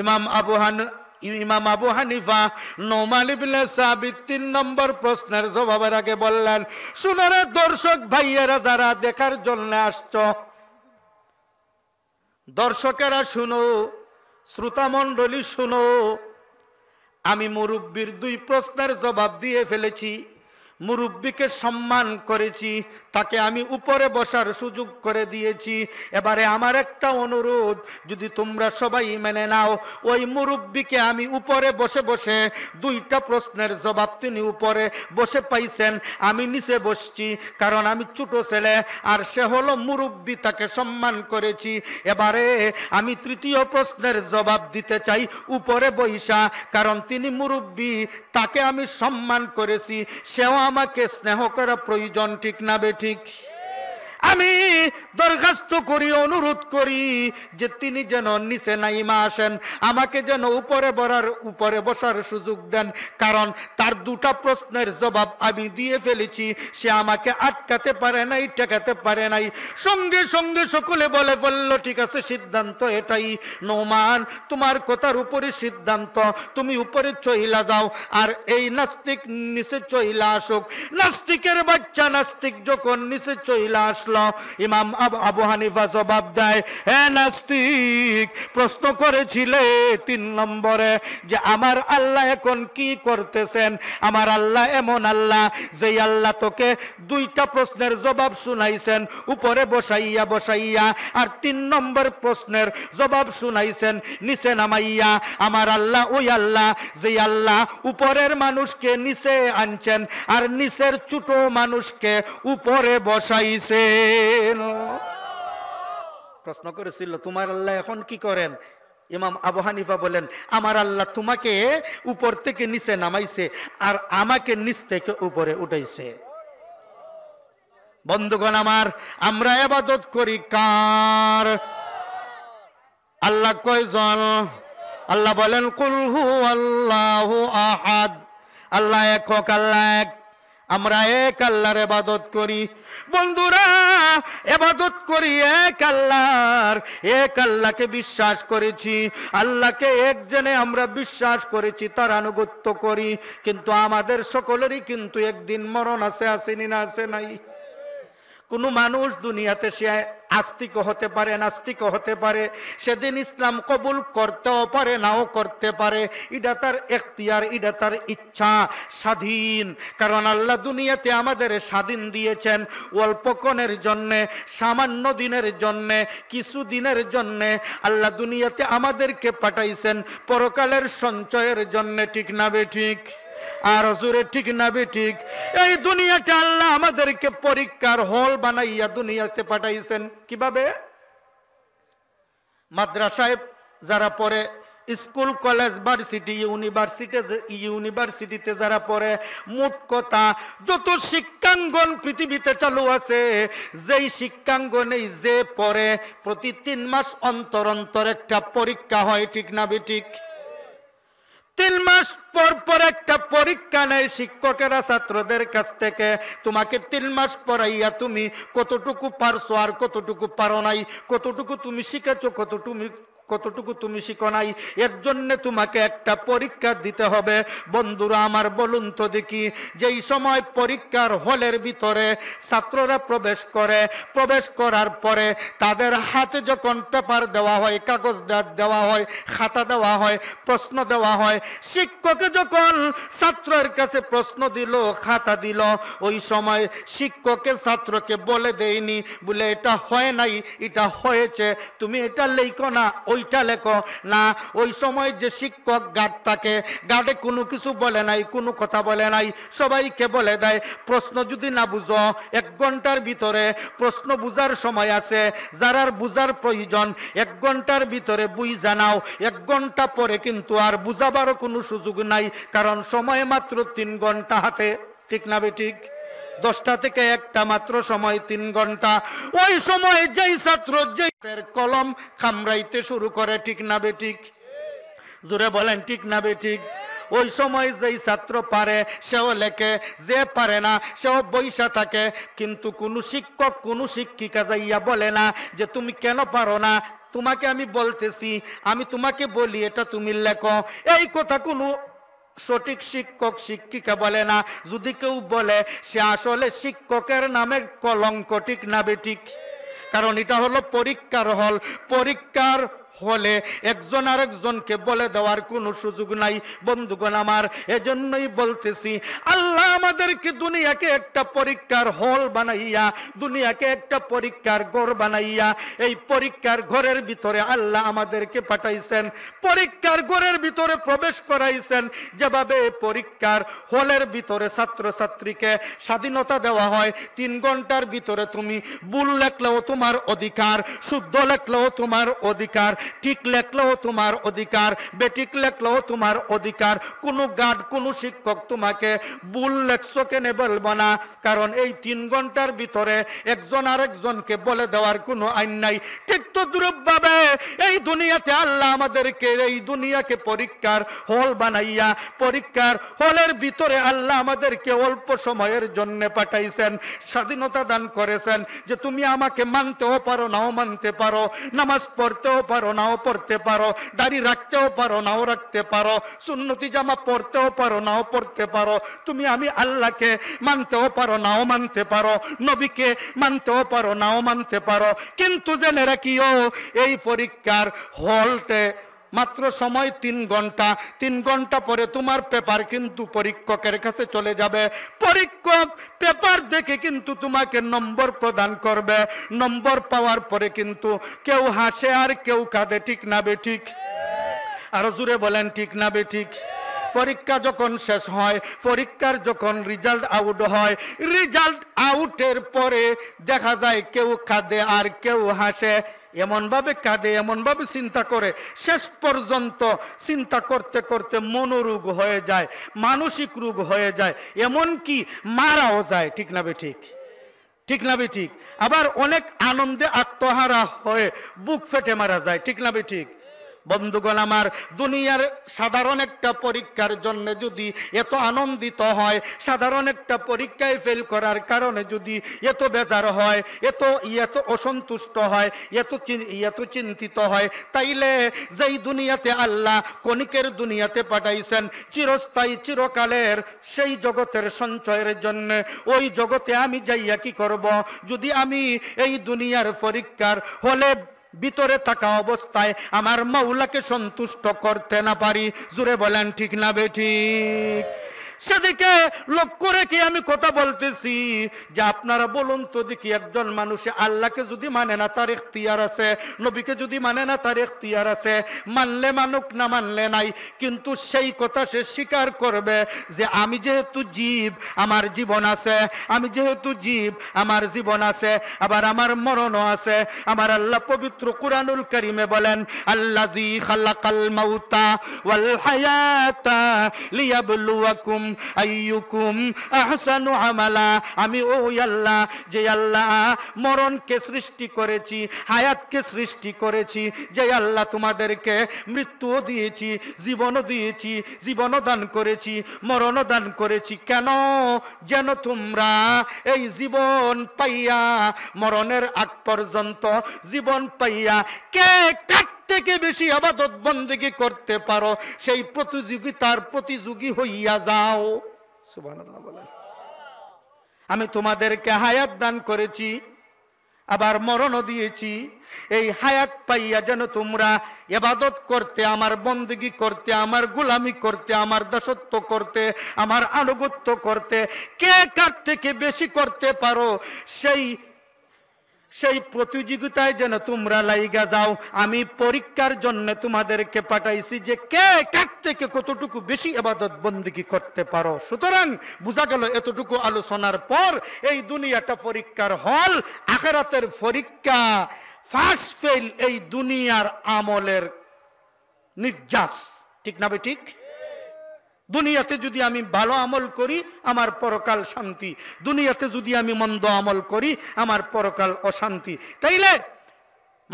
ইমাম আবু হানিফা ইমাম আবু হানিফা নোমান সাবিত তিন নম্বর প্রশ্নের জবাবের আগে বললেন সুনারে দর্শক ভাইয়েরা যারা দেখার জন্য আসছ দর্শকেরা শুনো শ্রোতামণ্ডলী শুনো আমি মুরব্বীর দুই প্রশ্নের জবাব দিয়ে ফেলেছি মুরব্বীকে সম্মান করেছি তাকে আমি উপরে বসার সুযোগ করে দিয়েছি এবারে আমার একটা অনুরোধ যদি তোমরা সবাই মেনে নাও ওই মুরব্বীকে আমি উপরে বসে বসে দুইটা প্রশ্নের জবাব তিনি উপরে বসে পাইছেন আমি নিচে বসছি কারণ আমি ছোট ছেলে আর সে হলো মুরব্বী তাকে সম্মান করেছি এবারে আমি তৃতীয় প্রশ্নের জবাব দিতে চাই উপরে বৈশা কারণ তিনি মুরব্বী তাকে আমি সম্মান করেছি সেও আমাকে স্নেহ করা প্রয়োজন ঠিক না বে ঠিক আমি দরখাস্ত করি অনুরোধ করি যে তিনি যেন নিচে নাইমা আসেন আমাকে যেন উপরে বরার উপরে বসার সুযোগ দেন কারণ তার দুটা প্রশ্নের জবাব আমি দিয়ে ফেলেছি সে আমাকে আটকাতে পারে নাই ঠেকাতে পারে নাই সঙ্গে সঙ্গে সকলে বলে বলল ঠিক আছে সিদ্ধান্ত এটাই নৌমান তোমার কথার উপরে সিদ্ধান্ত তুমি উপরে চইলা যাও আর এই নাস্তিক নিচে চইলা আসুক নাস্তিকের বাচ্চা নাস্তিক যখন নিচে চইলা আসে আসলো ইমাম আবু হানিফা জবাব দেয় হে নাস্তিক প্রশ্ন করেছিলে তিন নম্বরে যে আমার আল্লাহ এখন কি করতেছেন আমার আল্লাহ এমন আল্লাহ যে আল্লাহ তোকে দুইটা প্রশ্নের জবাব শুনাইছেন উপরে বসাইয়া বসাইয়া আর তিন নম্বর প্রশ্নের জবাব শুনাইছেন নিচে নামাইয়া আমার আল্লাহ ওই আল্লাহ যে আল্লাহ উপরের মানুষকে নিচে আনছেন আর নিচের ছোট মানুষকে উপরে বসাইছে প্রশ্ন করেছিল তোমার আল্লাহ এখন কি করেন ইমাম আবু হানিফা বলেন আমার আল্লাহ তোমাকে উপর থেকে নিচে নামাইছে আর আমাকে নিচ থেকে উপরে উঠাইছে বন্ধুগণ আমার আমরা এবাদত করি কার আল্লাহ কয়জন আল্লাহ বলেন কুলহু আল্লাহ আহাদ আল্লাহ এক হোক আল্লাহ এক আমরা এক আল্লাহর এবাদত করি বন্ধুরা এবাদত করি এক আল্লাহর এক আল্লাহকে বিশ্বাস করেছি আল্লাহকে একজনে আমরা বিশ্বাস করেছি তার আনুগত্য করি কিন্তু আমাদের সকলেরই কিন্তু একদিন মরণ আছে আসেনি না আসে নাই কোনো মানুষ দুনিয়াতে সে আস্তিকও হতে পারে নাস্তিক হতে পারে সেদিন ইসলাম কবুল করতেও পারে নাও করতে পারে এটা তার এখতিয়ার এটা তার ইচ্ছা স্বাধীন কারণ আল্লাহ দুনিয়াতে আমাদের স্বাধীন দিয়েছেন অল্পক্ষণের জন্যে সামান্য দিনের জন্যে কিছু দিনের জন্যে আল্লাহ দুনিয়াতে আমাদেরকে পাঠাইছেন পরকালের সঞ্চয়ের জন্যে ঠিক না বে ঠিক আর হজুরে ঠিক না বে ঠিক এই দুনিয়াকে আল্লাহ আমাদেরকে পরীক্ষার হল বানাইয়া দুনিয়াতে পাঠাইছেন কিভাবে মাদ্রাসায় যারা পড়ে স্কুল কলেজ ভার্সিটি ইউনিভার্সিটি ইউনিভার্সিটিতে যারা পড়ে মোট কথা যত শিক্ষাঙ্গন পৃথিবীতে চালু আছে যেই শিক্ষাঙ্গনে যে পড়ে প্রতি তিন মাস অন্তর অন্তর একটা পরীক্ষা হয় ঠিক না বেঠিক ঠিক তিন মাস পর পর একটা পরীক্ষা নেয় শিক্ষকেরা ছাত্রদের কাছ থেকে তোমাকে তিন মাস পড়াইয়া তুমি কতটুকু পারছো আর কতটুকু পারো নাই কতটুকু তুমি শিখেছো কতটুকু কতটুকু তুমি শিখো নাই এর জন্য তোমাকে একটা পরীক্ষা দিতে হবে বন্ধুরা আমার বলুন তো দেখি যেই সময় পরীক্ষার হলের ভিতরে ছাত্ররা প্রবেশ করে প্রবেশ করার পরে তাদের হাতে যখন পেপার দেওয়া হয় কাগজ দেওয়া হয় খাতা দেওয়া হয় প্রশ্ন দেওয়া হয় শিক্ষকে যখন ছাত্রের কাছে প্রশ্ন দিল খাতা দিল ওই সময় শিক্ষকে ছাত্রকে বলে দেয়নি বলে এটা হয় নাই এটা হয়েছে তুমি এটা লেখো না ওইটা লেখো না ওই সময় যে শিক্ষক গার্ড থাকে গার্ডে কোনো কিছু বলে নাই কোনো কথা বলে নাই সবাইকে বলে দেয় প্রশ্ন যদি না বুঝো এক ঘন্টার ভিতরে প্রশ্ন বুঝার সময় আছে যারার বুঝার প্রয়োজন এক ঘন্টার ভিতরে বুঝ জানাও এক ঘন্টা পরে কিন্তু আর বুঝাবারও কোনো সুযোগ নাই কারণ সময় মাত্র তিন ঘন্টা হাতে ঠিক না বে ঠিক দশটা থেকে একটা মাত্র সময় তিন ঘন্টা ওই সময় যেই ছাত্র যেই কলম খামড়াইতে শুরু করে ঠিক না বেঠিক জোরে বলেন ঠিক না বেঠিক ওই সময় যেই ছাত্র পারে সেও লেখে যে পারে না সেও বৈশা থাকে কিন্তু কোনো শিক্ষক কোনো শিক্ষিকা যাইয়া বলে না যে তুমি কেন পারো না তোমাকে আমি বলতেছি আমি তোমাকে বলি এটা তুমি লেখো এই কথা কোনো সঠিক শিক্ষক শিক্ষিকা বলে না যদি কেউ বলে সে আসলে শিক্ষকের নামে কলঙ্ক ঠিক না বেঠিক কারণ এটা হলো পরীক্ষার হল পরীক্ষার হলে একজন আরেকজনকে বলে দেওয়ার কোনো সুযোগ নাই বন্ধুগণ আমার এজন্যই বলতেছি আল্লাহ আমাদেরকে দুনিয়াকে একটা পরীক্ষার হল বানাইয়া দুনিয়াকে একটা পরীক্ষার ঘর বানাইয়া এই পরীক্ষার ঘরের ভিতরে আল্লাহ আমাদেরকে পাঠাইছেন পরীক্ষার ঘরের ভিতরে প্রবেশ করাইছেন যেভাবে পরীক্ষার হলের ভিতরে ছাত্রছাত্রীকে স্বাধীনতা দেওয়া হয় তিন ঘন্টার ভিতরে তুমি ভুল লেখলেও তোমার অধিকার শুদ্ধ লেখলেও তোমার অধিকার ঠিক লেখলেও তোমার অধিকার বেঠিক লেখলেও তোমার অধিকার কোনো গার্ড কোনো শিক্ষক তোমাকে ভুল লেখছ কেনে বলবো না কারণ এই তিন ঘন্টার ভিতরে একজন আরেকজনকে বলে দেওয়ার কোনো আইন নাই ঠিক তো দুরূপভাবে এই দুনিয়াতে আল্লাহ আমাদেরকে এই দুনিয়াকে পরীক্ষার হল বানাইয়া পরীক্ষার হলের ভিতরে আল্লাহ আমাদেরকে অল্প সময়ের জন্য পাঠাইছেন স্বাধীনতা দান করেছেন যে তুমি আমাকে মানতেও পারো নাও মানতে পারো নামাজ পড়তেও পারো নাও পড়তে পারো দাড়ি রাখতেও পারো নাও রাখতে পারো সুন্নতি জামা পড়তেও পারো নাও পড়তে পারো তুমি আমি আল্লাহকে মানতেও পারো নাও মানতে পারো নবীকে মানতেও পারো নাও মানতে পারো কিন্তু জেনে রাখিও এই পরীক্ষার হলতে মাত্র সময় তিন ঘন্টা তিন ঘন্টা পরে তোমার পেপার কিন্তু পরীক্ষকের কাছে চলে যাবে পরীক্ষক পেপার দেখে কিন্তু তোমাকে নম্বর প্রদান করবে নম্বর পাওয়ার পরে কিন্তু কেউ হাসে আর কেউ কাঁদে ঠিক না বে ঠিক আরো জুড়ে বলেন ঠিক না বে ঠিক পরীক্ষা যখন শেষ হয় পরীক্ষার যখন রেজাল্ট আউট হয় রেজাল্ট আউটের পরে দেখা যায় কেউ কাঁদে আর কেউ হাসে এমনভাবে কাঁদে এমনভাবে চিন্তা করে শেষ পর্যন্ত চিন্তা করতে করতে মনোরোগ হয়ে যায় মানসিক রোগ হয়ে যায় এমন কি মারাও যায় ঠিক না ঠিক ঠিক না ঠিক আবার অনেক আনন্দে আত্মহারা হয়ে বুক ফেটে মারা যায় ঠিক না ঠিক বন্ধুগণ আমার দুনিয়ার সাধারণ একটা পরীক্ষার জন্য যদি এত আনন্দিত হয় সাধারণ একটা পরীক্ষায় ফেল করার কারণে যদি এত বেজার হয় এত এত অসন্তুষ্ট হয় এত এত চিন্তিত হয় তাইলে যেই দুনিয়াতে আল্লাহ কণিকের দুনিয়াতে পাঠাইছেন চিরস্থায়ী চিরকালের সেই জগতের সঞ্চয়ের জন্য ওই জগতে আমি যাইয়া কি করব যদি আমি এই দুনিয়ার পরীক্ষার হলে ভিতরে থাকা অবস্থায় আমার মাওলাকে সন্তুষ্ট করতে না পারি জুড়ে বলেন ঠিক না বেঠিক সেদিকে লক্ষ্য রেখে আমি কথা বলতেছি যে আপনারা বলুন তো দেখি একজন মানুষ আল্লাহকে যদি মানে না তার এখতিয়ার আছে নবীকে যদি মানে না তার এখতিয়ার আছে মানলে মানুক না মানলে নাই কিন্তু সেই কথা সে স্বীকার করবে যে আমি যেহেতু জীব আমার জীবন আছে আমি যেহেতু জীব আমার জীবন আছে আবার আমার মরণও আছে আমার আল্লাহ পবিত্র কুরআনুল করিমে বলেন আল্লাহ খালাকাল মাউতা ওয়াল হায়াতা লিয়াবলুয়াকুম আইয়ুকুম আহসানু আমালা আমি ও আল্লাহ যে আল্লাহ মরণকে সৃষ্টি করেছি হায়াতকে সৃষ্টি করেছি যে আল্লাহ তোমাদেরকে মৃত্যুও দিয়েছি জীবনও দিয়েছি জীবনও দান করেছি মরণও দান করেছি কেন যেন তোমরা এই জীবন পাইয়া মরণের আগ পর্যন্ত জীবন পাইয়া কে কাক থেকে বেশি আবাদত বন্দিগি করতে পারো সেই প্রতিযোগিতার প্রতিযোগী হইয়া যাও আমি তোমাদেরকে হায়াত দান করেছি আবার মরণও দিয়েছি এই হায়াত পাইয়া যেন তোমরা এবাদত করতে আমার বন্দিগি করতে আমার গুলামি করতে আমার দাসত্ব করতে আমার আনুগত্য করতে কে কার থেকে বেশি করতে পারো সেই সেই প্রতিযোগিতায় যেন তোমরা লাইগা যাও আমি পরীক্ষার জন্য তোমাদেরকে পাঠাইছি যে কে কার থেকে কতটুকু বেশি আবাদত বন্দিকি করতে পারো সুতরাং বোঝা গেল এতটুকু আলোচনার পর এই দুনিয়াটা পরীক্ষার হল আখেরাতের পরীক্ষা ফার্স্ট ফেল এই দুনিয়ার আমলের নির্যাস ঠিক না ঠিক দুনিয়াতে যদি আমি ভালো আমল করি আমার পরকাল শান্তি দুনিয়াতে যদি আমি মন্দ আমল করি আমার পরকাল অশান্তি তাইলে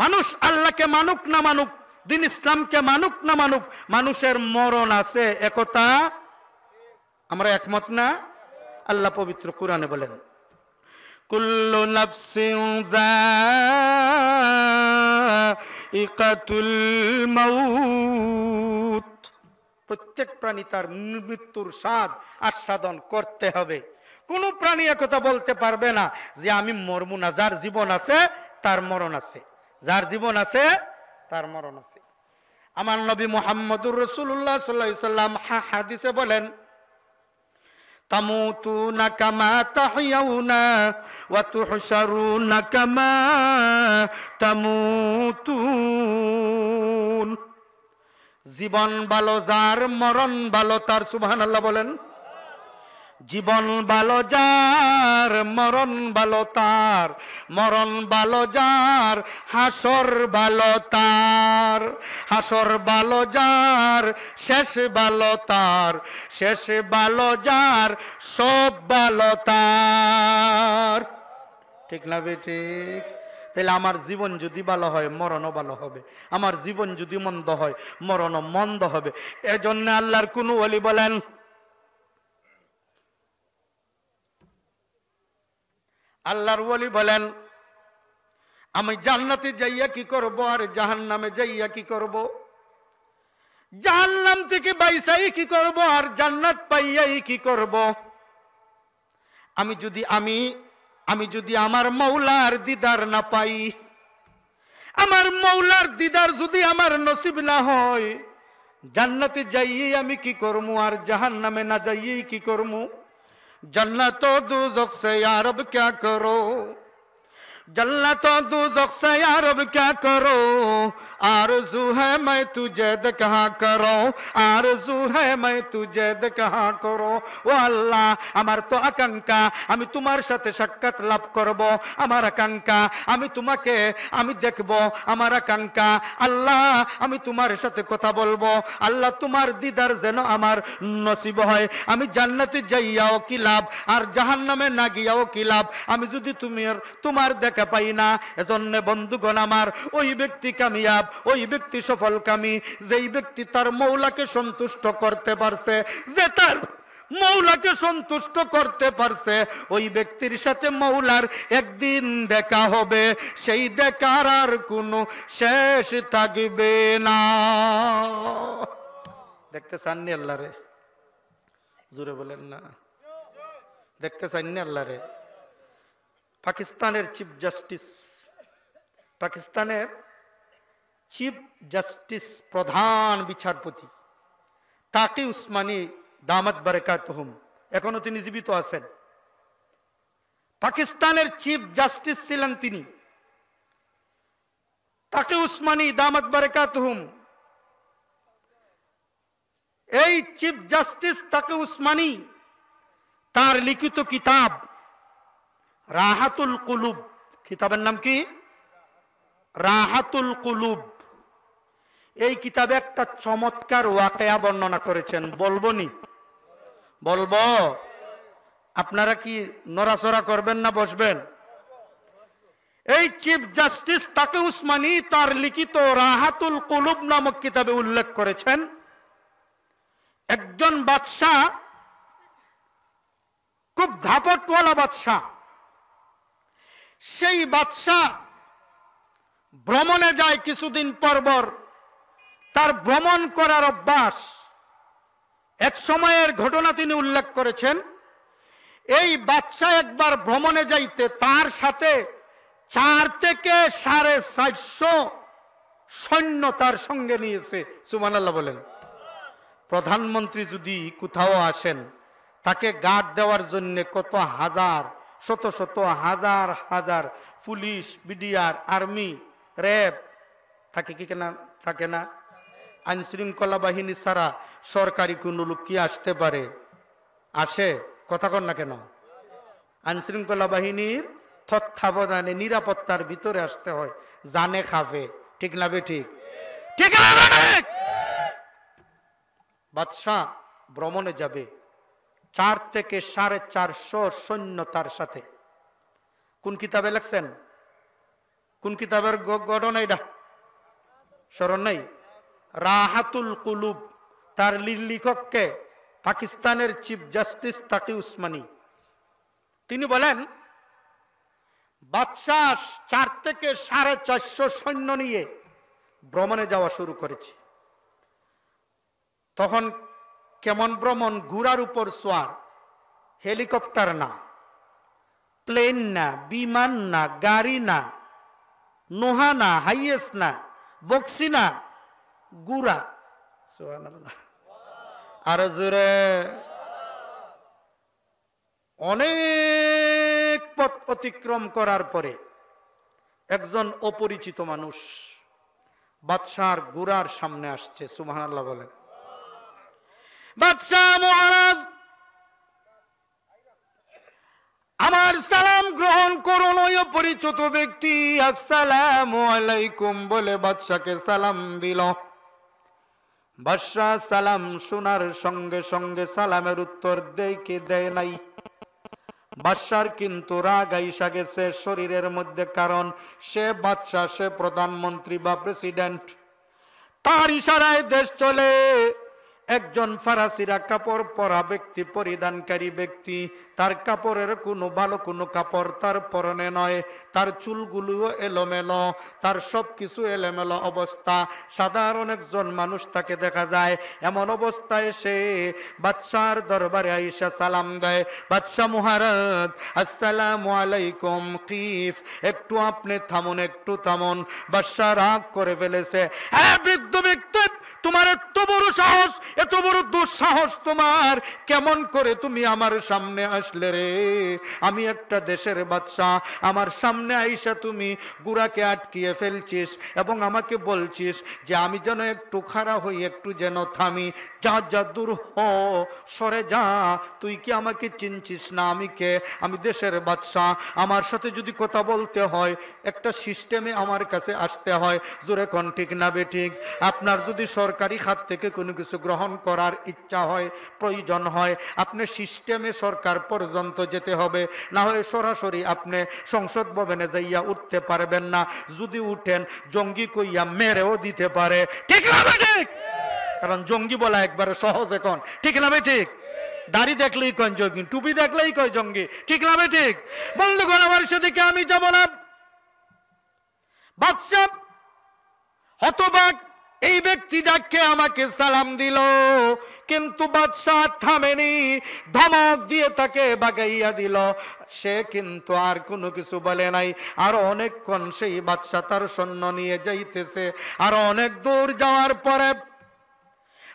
মানুষ আল্লাহকে মানুক না মানুক দিন ইসলামকে মানুক না মানুক মানুষের মরণ আছে একতা আমরা একমত না আল্লাহ পবিত্র কোরআনে বলেন কুল্লু নাফসিন যায়িকাতুল মাউত প্রত্যেক প্রাণী তার মৃত্যুর স্বাদ আস্বাদন করতে হবে কোনো প্রাণী একথা বলতে পারবে না যে আমি মরমু না যার জীবন আছে তার মরণ আছে যার জীবন আছে তার মরণ আছে আমার নবী মোহাম্মদুর রসুল্লাহ সাল্লাম হা হাদিসে বলেন তামুতুনা তামুতুন জীবন বালো যার মরণ বালো তার সুবহান আল্লাহ বলেন জীবন বালো যার মরণ বালো তার মরণ বালো যার হাসর বালো তার হাসর বালো যার শেষ বালো তার শেষ বালো যার সব বালো তার ঠিক না বে ঠিক তাহলে আমার জীবন যদি ভালো হয় মরণও ভালো হবে আমার জীবন যদি মন্দ হয় মরণও মন্দ হবে এজন্য আল্লাহর কোন ওলি বলেন আল্লাহর ওলি বলেন আমি জান্নাতে যাইয়া কি করব আর জাহান নামে যাইয়া কি করব জাহান্নাম থেকে বাইসাই কি করব আর জান্নাত পাইয়াই কি করব আমি যদি আমি আমি যদি আমার মৌলার দিদার না পাই আমার মৌলার দিদার যদি আমার নসিব না হয় জান্নাতে যাইয়ে আমি কি করমু আর জাহান নামে না যাইয়ে কি করমু জান্নাত দুজক আরব ক্যা করো জল্লাত দুজক সে আরব ক্যা করো आरज़ू है मैं तुझे द कहा करो आरज़ू है मैं तुझे द कहा करो ও আল্লাহ আমার তো আকাঙ্ক্ষা আমি তোমার সাথে সাক্ষাৎ লাভ করব আমার আকাঙ্ক্ষা আমি তোমাকে আমি দেখব আমার আকাঙ্ক্ষা আল্লাহ আমি তোমার সাথে কথা বলবো আল্লাহ তোমার দিদার যেন আমার নসিব হয় আমি জান্নাতে যাইয়াও কি লাভ আর জাহান্নামে না গিয়াও কি লাভ আমি যদি তুমি তোমার দেখা পাই না এজন্য বন্ধুগণ আমার ওই ব্যক্তি কামিয়াব ওই ব্যক্তি সফলকামী যেই ব্যক্তি তার মৌলাকে সন্তুষ্ট করতে পারছে যে তার মৌলাকে সন্তুষ্ট করতে পারছে ওই ব্যক্তির সাথে মৌলার একদিন দেখা হবে সেই দেখার আর কোনো শেষ থাকবে না দেখতে চাননি আল্লাহ রে জুড়ে বলেন না দেখতে চাননি আল্লাহ রে পাকিস্তানের চিফ জাস্টিস পাকিস্তানের চিফ জাস্টিস প্রধান বিচারপতি তাকে উসমানী দামাত তহম এখনো তিনি জীবিত আছেন পাকিস্তানের চিফ জাস্টিস ছিলেন তিনি তাকে উসমানী দামাত তহম এই চিফ জাস্টিস তাকে উসমানী তার লিখিত কিতাব রাহাতুল কুলুব কিতাবের নাম কি রাহাতুল কুলুব এই কিতাবে একটা চমৎকার ওয়াকেয়া বর্ণনা করেছেন বলবনি বলবো আপনারা কি নড়াচড়া করবেন না বসবেন এই চিফ জাস্টিস তাকে উসমানি তার লিখিত রাহাতুল কুলুব নামক কিতাবে উল্লেখ করেছেন একজন বাদশাহ খুব ধাপটওয়ালা বাদশাহ সেই বাদশাহ ভ্রমণে যায় কিছুদিন পর পর তার ভ্রমণ করার অভ্যাস এক সময়ের ঘটনা তিনি উল্লেখ করেছেন এই বাচ্চা একবার ভ্রমণে যাইতে তার সাথে চার থেকে সাড়ে চারশো সৈন্য তার সঙ্গে নিয়েছে সুমানাল্লাহ বলেন প্রধানমন্ত্রী যদি কোথাও আসেন তাকে গার্ড দেওয়ার জন্য কত হাজার শত শত হাজার হাজার পুলিশ বিডিআর আর্মি র্যাব থাকে কি কেনা থাকে না আইন শৃঙ্খলা বাহিনী ছাড়া সরকারি কোনো লোক কি আসতে পারে আসে কথা কন না কেন আইন শৃঙ্খলা বাহিনীর তত্ত্বাবধানে নিরাপত্তার ভিতরে আসতে হয় জানে খাবে ঠিক না বে ঠিক ঠিক বাদশাহ ভ্রমণে যাবে চার থেকে সাড়ে চারশো সৈন্য তার সাথে কোন কিতাবে লেখছেন কোন কিতাবের গঠন এটা স্মরণ নাই রাহাতুল কুলুব তার লিখককে পাকিস্তানের চিফ জাস্টিস তাকি উসমানি তিনি বলেন বাদশাহ চার থেকে সাড়ে চারশো সৈন্য নিয়ে ভ্রমণে যাওয়া শুরু করেছে তখন কেমন ভ্রমণ ঘুরার উপর সোয়ার হেলিকপ্টার না প্লেন না বিমান না গাড়ি না নোহা না হাইয়েস না বক্সি না গুড়া আর জোরে অনেক পথ অতিক্রম করার পরে একজন অপরিচিত মানুষ বাদশাহ গুড়ার সামনে আসছে সুমান আল্লাহ বলেন বাদশাহ মহারাজ আমার সালাম গ্রহণ করুন ওই পরিচিত ব্যক্তি আসসালাম আলাইকুম বলে বাদশাকে সালাম দিল বর্ষা সালাম শোনার সঙ্গে সঙ্গে সালামের উত্তর দেয় দেয় নাই বাদশার কিন্তু রাগ আইসা গেছে শরীরের মধ্যে কারণ সে বাদশাহ সে প্রধানমন্ত্রী বা প্রেসিডেন্ট তার ইশারায় দেশ চলে একজন ফরাসিরা কাপড় পরা ব্যক্তি পরিধানকারী ব্যক্তি তার কাপড়ের কোনো ভালো কোনো কাপড় তার পরনে নয় তার চুলগুলোও এলোমেলো তার সব কিছু এলোমেলো অবস্থা সাধারণ একজন মানুষ তাকে দেখা যায় এমন অবস্থায় সে বাদশার দরবারে আইসা সালাম দেয় বাদশাহ মহারাজ আসসালাম আলাইকুম কিফ একটু আপনি থামুন একটু থামুন বাদশাহ রাগ করে ফেলেছে হ্যাঁ বৃদ্ধ ব্যক্তি তোমার এত বড় সাহস এত বড় দুঃসাহস তোমার কেমন করে তুমি আমার সামনে আসলে রে আমি একটা দেশের বাচ্চা আমার সামনে আইসা তুমি গুড়াকে আটকিয়ে ফেলছিস এবং আমাকে বলছিস যে আমি যেন একটু খারাপ হই একটু যেন থামি যা যা দূর হ সরে যা তুই কি আমাকে চিনছিস না আমি কে আমি দেশের বাচ্চা আমার সাথে যদি কথা বলতে হয় একটা সিস্টেমে আমার কাছে আসতে হয় জোরে কন ঠিক না বে ঠিক আপনার যদি সর সরকারি খাত থেকে কোনো কিছু গ্রহণ করার ইচ্ছা হয় প্রয়োজন হয় আপনি সিস্টেমে সরকার পর্যন্ত যেতে হবে না হয় সরাসরি আপনি সংসদ ভবনে যাইয়া উঠতে পারবেন না যদি উঠেন জঙ্গি কইয়া মেরেও দিতে পারে ঠিক না ঠিক কারণ জঙ্গি বলা একবারে সহজ এখন ঠিক না ঠিক দাড়ি দেখলেই কয় জঙ্গি টুপি দেখলেই কয় জঙ্গি ঠিক না ঠিক বন্ধু কোন আমার সেদিকে আমি যাবো না বাদশাহ হতবাক এই ব্যক্তি ডাককে আমাকে সালাম দিল কিন্তু বাদশাহ থামেনি ধমক দিয়ে তাকে বাগাইয়া দিল সে কিন্তু আর কোনো কিছু বলে নাই আর অনেকক্ষণ সেই বাদশাহ তার সৈন্য নিয়ে যাইতেছে আর অনেক দূর যাওয়ার পরে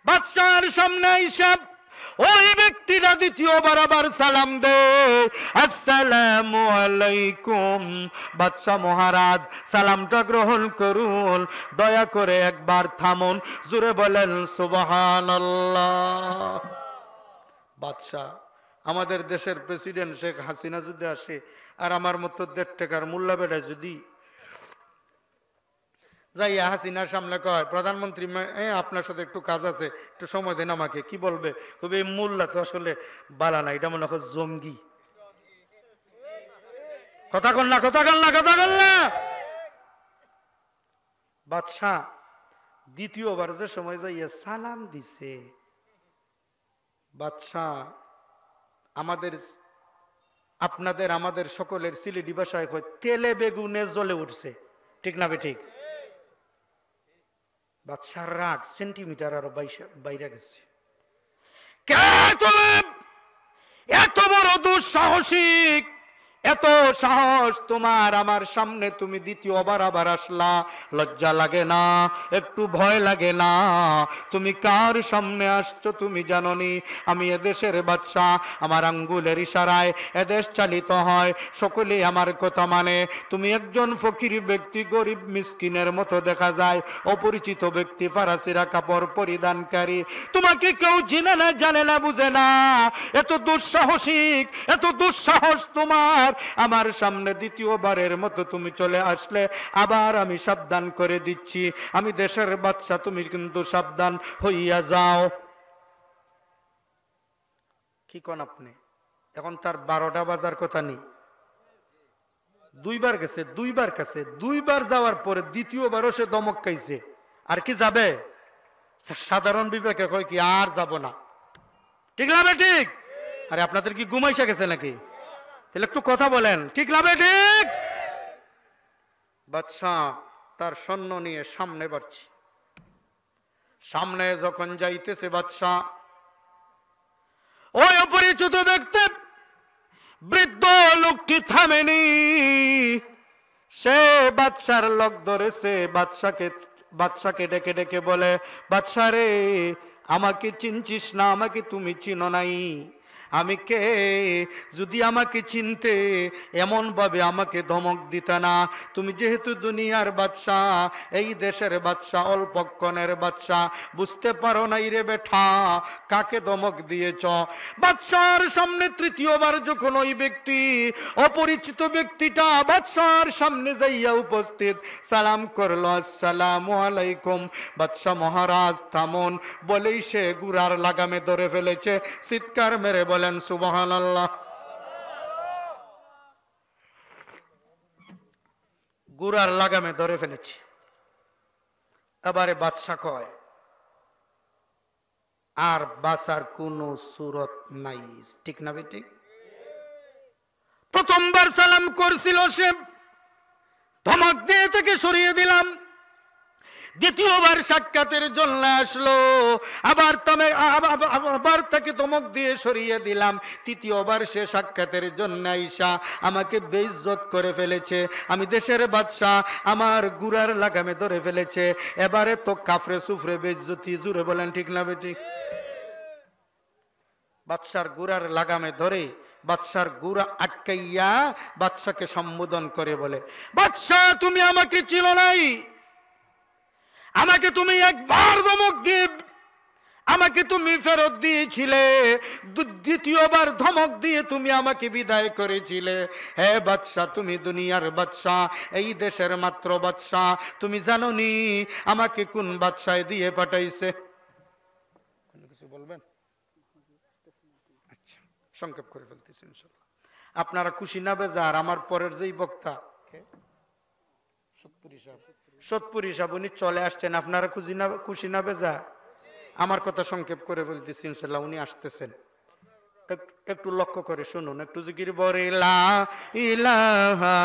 বাদশার সামনে এইসব ওই ব্যক্তিরা দ্বিতীয়বার আবার সালাম দে আসসালাম আলাইকুম বাদশাহ মহারাজ সালামটা গ্রহণ করুন দয়া করে একবার থামুন জুরে বলেন সুবাহান বাদশাহ আমাদের দেশের প্রেসিডেন্ট শেখ হাসিনা যদি আসে আর আমার মতো দেড় টাকার মূল্য বেড়ায় যদি যাই হাসিনা সামনে কয় প্রধানমন্ত্রী আপনার সাথে একটু কাজ আছে একটু সময় দেন আমাকে কি বলবে কবে এই মোল্লা তো আসলে বালা না এটা মনে হয় জঙ্গি কথা কল না কথা কল না কথা কল না বাদশাহ দ্বিতীয়বার যে সময় যাইয়া সালাম দিছে বাদশাহ আমাদের আপনাদের আমাদের সকলের সিলেডি ভাষায় তেলে বেগুনে জ্বলে উঠছে ঠিক না বে ঠিক বাদশার রাগ সেন্টিমিটার আরো বাইরে গেছে এত বড় দুঃসাহসিক এত সাহস তোমার আমার সামনে তুমি দ্বিতীয়বার আবার আসলা লজ্জা লাগে না একটু ভয় লাগে না তুমি কার সামনে আসছো তুমি জাননি আমি এদেশের বাচ্চা আমার আঙ্গুলের ইশারায় এদেশ চালিত হয় সকলে আমার কথা মানে তুমি একজন ফকির ব্যক্তি গরিব মিসকিনের মতো দেখা যায় অপরিচিত ব্যক্তি ফারাসিরা কাপড় পরিধানকারী তোমাকে কেউ জেনে না জানে না বুঝে না এত দুঃসাহসিক এত দুঃসাহস তোমার পর আমার সামনে দ্বিতীয়বারের মতো তুমি চলে আসলে আবার আমি সাবধান করে দিচ্ছি আমি দেশের বাচ্চা তুমি কিন্তু সাবধান হইয়া যাও কি কন আপনি এখন তার বারোটা বাজার কথা নেই দুইবার গেছে দুইবার কাছে দুইবার যাওয়ার পরে দ্বিতীয়বারও সে দমক খাইছে আর কি যাবে সাধারণ বিবেকে কয় কি আর যাব না ঠিক না ঠিক আরে আপনাদের কি ঘুমাইসা গেছে নাকি তাহলে একটু কথা বলেন ঠিক লাভে ঠিক বাদশাহ তার সৈন্য নিয়ে সামনে বাড়ছে সামনে যখন যাইতেছে বাদশাহ ওই অপরিচিত ব্যক্তি বৃদ্ধ লোকটি থামেনি সে বাদশার লোক ধরেছে বাদশাকে বাদশাকে ডেকে ডেকে বলে বাদশারে আমাকে চিনছিস না আমাকে তুমি চিনো নাই আমি কে যদি আমাকে চিনতে এমন ভাবে আমাকে ধমক দিতে না তুমি যেহেতু দুনিয়ার বাদশাহ এই দেশের বাদশাহ অল্পক্ষণের বাদশাহ বুঝতে পারো নাই রে বেঠা কাকে ধমক দিয়েছ বাদশার সামনে তৃতীয়বার যখন ওই ব্যক্তি অপরিচিত ব্যক্তিটা বাদশার সামনে যাইয়া উপস্থিত সালাম করল আসসালাম আলাইকুম বাদশাহ মহারাজ থামন বলেই সে গুড়ার লাগামে ধরে ফেলেছে চিৎকার মেরে বলে বলেন সুবহান আল্লাহ গুড়ার লাগামে ধরে ফেলেছি এবারে বাদশাহ কয় আর বাসার কোন সুরত নাই ঠিক না বেটি প্রথমবার সালাম করছিল সে ধমক দিয়ে থেকে সরিয়ে দিলাম দ্বিতীয়বার সাক্ষাতের জন্য আসলো আবার তমে আবার তাকে তমক দিয়ে সরিয়ে দিলাম তৃতীয়বার সে সাক্ষাতের জন্য ঈশা আমাকে বেইজ্জত করে ফেলেছে আমি দেশের বাদশাহ আমার গুড়ার লাগামে ধরে ফেলেছে এবারে তো কাফরে সুফরে বেইজ্জতি জুড়ে বলেন ঠিক না বেটি বাদশার গুড়ার লাগামে ধরে বাদশার গুড়া আটকাইয়া বাদশাকে সম্বোধন করে বলে বাদশাহ তুমি আমাকে চিল নাই আমাকে তুমি একবার ধমক দিয়ে আমাকে তুমি ফেরত দিয়েছিলে দ্বিতীয়বার ধমক দিয়ে তুমি আমাকে বিদায় করেছিলে হে বাদশাহ তুমি দুনিয়ার বাদশাহ এই দেশের মাত্র বাদশাহ তুমি জানো নি আমাকে কোন বাদশায় দিয়ে পাঠাইছে বলবেন আচ্ছা সংক্ষেপ করে ফেলতেছি আপনারা খুশি না বেজার আমার পরের যেই বক্তা সত্যপুরী সাহেব সৎপুরি সাহেব উনি চলে আসছেন আপনারা খুশি না খুশি না বেজা আমার কথা সংক্ষেপ করে বলতেছি ইনশাল্লাহ উনি আসতেছেন একটু লক্ষ্য করে শুনুন একটু জিকির বরে লা ইলাহা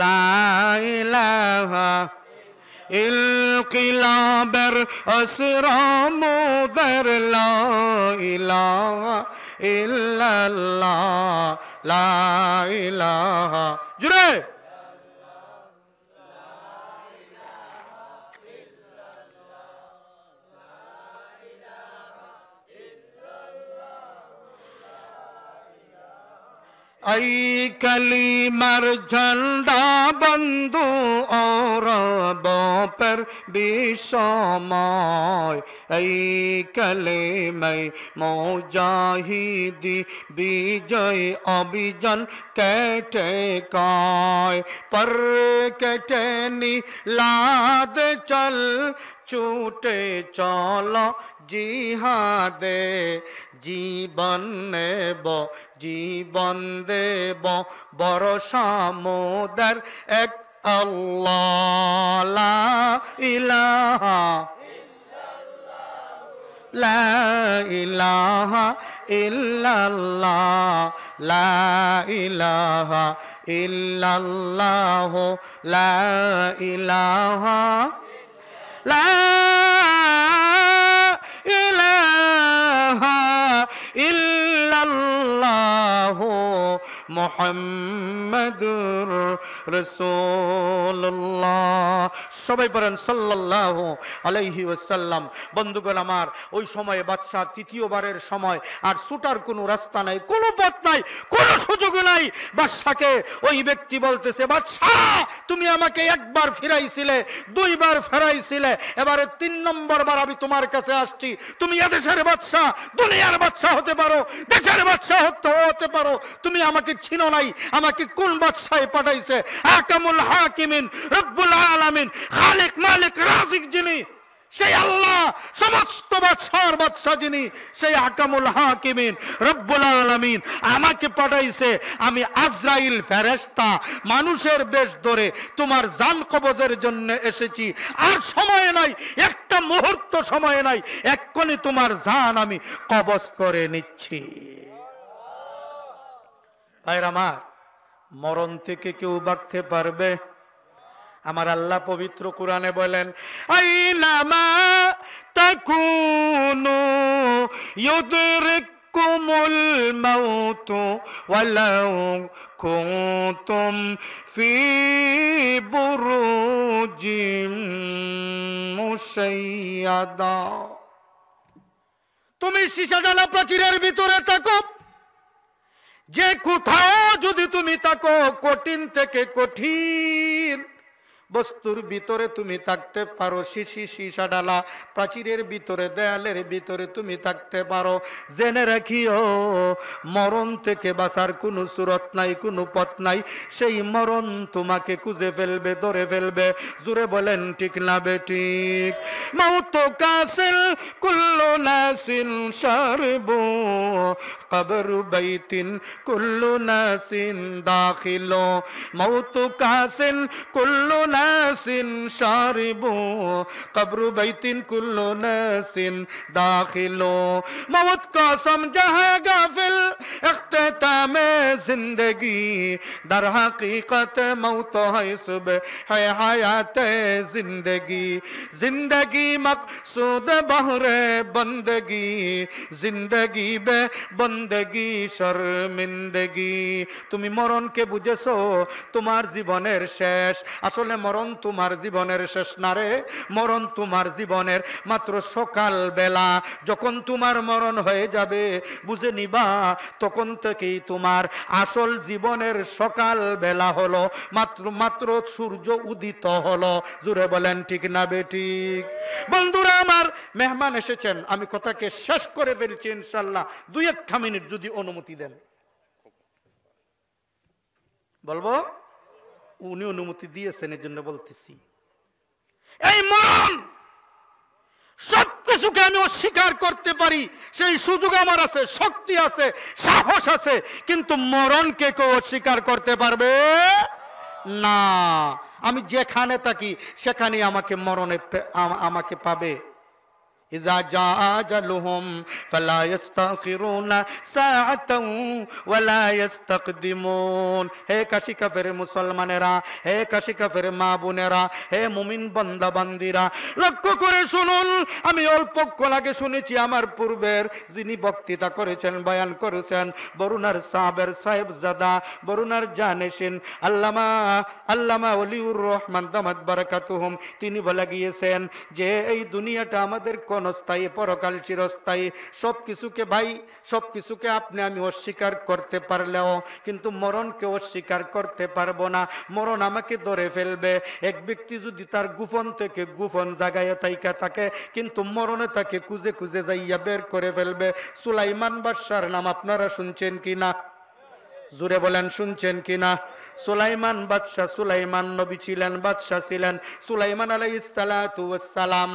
লা ইলাহা ইলকিলাবের অসরামুদের লা ইলাহা ইল্লাল্লাহ লা ইলাহা জুরে এই কলিমার ঝন্ডা বন্ধু ওর বপের বিষময় এই কলিমাই মৌজাহিদি বিজয় অভিযান কেটে কয় পর কেটে লাদ চল ছুটে চল জিহাদে জীবন নেব জীবন দেব বড় সমুদার এক আল্লাহ ইলাহা লা ইলাহা ইল্লাল্লাহ লা ইলাহা ইল্লাল্লাহ লা ইলাহা লা মোহাম্মদুর রসোল্লাহ সবাই পড়েন সাল্লাহ আলাইহি ওসাল্লাম বন্ধুগণ আমার ওই সময়ে বাদশাহ তৃতীয়বারের সময় আর সুটার কোনো রাস্তা নাই কোনো পথ নাই কোনো সুযোগ নাই বাদশাকে ওই ব্যক্তি বলতেছে বাদশাহ তুমি আমাকে একবার ফিরাইছিলে দুইবার ফেরাইছিলে এবারে তিন নম্বর বার আমি তোমার কাছে আসছি তুমি এদেশের বাদশাহ দুনিয়ার বাদশাহ হতে পারো দেশের বাদশাহ হতে পারো তুমি আমাকে ছিল নাই আমাকে কোন বাদশায় পাঠাইছে আকামুল হাকিমিন রব্বুল আলামিন খালিক মালিক রাজিক যিনি সেই আল্লাহ সমস্ত বাদশার বাদশা যিনি সেই আকামুল হাকিমিন রব্বুল আলামিন আমাকে পাঠাইছে আমি আজরাইল ফেরেস্তা মানুষের বেশ ধরে তোমার জান কবজের জন্য এসেছি আর সময় নাই একটা মুহূর্ত সময় নাই এক্ষণে তোমার জান আমি কবজ করে নিচ্ছি ভাইর আমার মরণ থেকে কেউ বাঁচতে পারবে আমার আল্লাহ পবিত্র কোরআনে বলেন আইনামা তাকুনু ইউদরিক কুমুল ফি তুমি প্রাচীরের ভিতরে থাকো যে কোথাও যদি তুমি তাকো কঠিন থেকে কঠিন বস্তুর ভিতরে তুমি থাকতে পারো শিশি শিশা ডালা প্রাচীরের ভিতরে দেয়ালের ভিতরে তুমি থাকতে পারো জেনে রাখিও মরণ থেকে বাঁচার কোনো সুরত নাই কোনো পথ নাই সেই মরণ তোমাকে খুঁজে ফেলবে ধরে ফেলবে জুড়ে বলেন ঠিক না বেঠিক মৌত কাসিল কুল্লো নাসিন সারবো কবর বাইতিন কুল্লো নাসিন দাখিল মৌত কাসিল কুল্লো না ناس شاربو قبر بیت کل ناس داخلو موت کو سمجھے غافل اختتام زندگی در حقیقت موت ہے صبح ہے حیات زندگی زندگی مقصود بہر بندگی زندگی بے বন্দেগি শর্মিন্দেগি তুমি মরণকে বুঝেছো তোমার জীবনের শেষ আসলে মরণ তোমার জীবনের শেষ না রে মরণ তোমার জীবনের মাত্র সকাল বেলা যখন তোমার মরণ হয়ে যাবে বুঝে নিবা তখন থেকেই তোমার আসল জীবনের সকাল বেলা হলো মাত্র মাত্র সূর্য উদিত হলো জুড়ে বলেন ঠিক না বেঠিক বন্ধুরা আমার মেহমান এসেছেন আমি কথাকে শেষ করে ফেলছি ইনশাল্লাহ দুই একটা মিনিট যদি অনুমতি দেন বলবো উনি অনুমতি দিয়েছেন এর জন্য বলতেছি এই মন সবকিছুকে আমি অস্বীকার করতে পারি সেই সুযোগ আমার আছে শক্তি আছে সাহস আছে কিন্তু মরণকে কেউ অস্বীকার করতে পারবে না আমি যেখানে থাকি সেখানে আমাকে মরণে আমাকে পাবে فلا ولا يستقدمون কাশি কাফের মুসলমানেরা হে কাশি কাফের মা বোনেরা হে মুমিন বান্দা বান্দিরা লক্ষ্য করে শুনুন আমি অল্প আগে শুনেছি আমার পূর্বের যিনি বক্তৃতা করেছেন বয়ান করেছেন বরুণার সাহেবের সাহেব জাদা বরুণার জানেসিন আল্লামা আল্লামা অলিউর রহমান দামাত বারাকাতুহুম তিনি বলে গিয়েছেন যে এই দুনিয়াটা আমাদের কোন ক্ষণস্থায়ী পরকাল চিরস্থায়ী সব কিছুকে ভাই সব কিছুকে আপনি আমি অস্বীকার করতে পারলেও কিন্তু মরণকে অস্বীকার করতে পারবো না মরণ আমাকে ধরে ফেলবে এক ব্যক্তি যদি তার গোপন থেকে গোপন জাগায় তাইকা থাকে কিন্তু মরণে তাকে খুঁজে খুঁজে যাইয়া বের করে ফেলবে সুলাইমান বাদশার নাম আপনারা শুনছেন কি না জুরে বলেন শুনছেন কিনা সুলাইমান বাদশাহ সুলাইমান নবী ছিলেন বাদশাহ ছিলেন সুলাইমান আলাই ইসালাতাম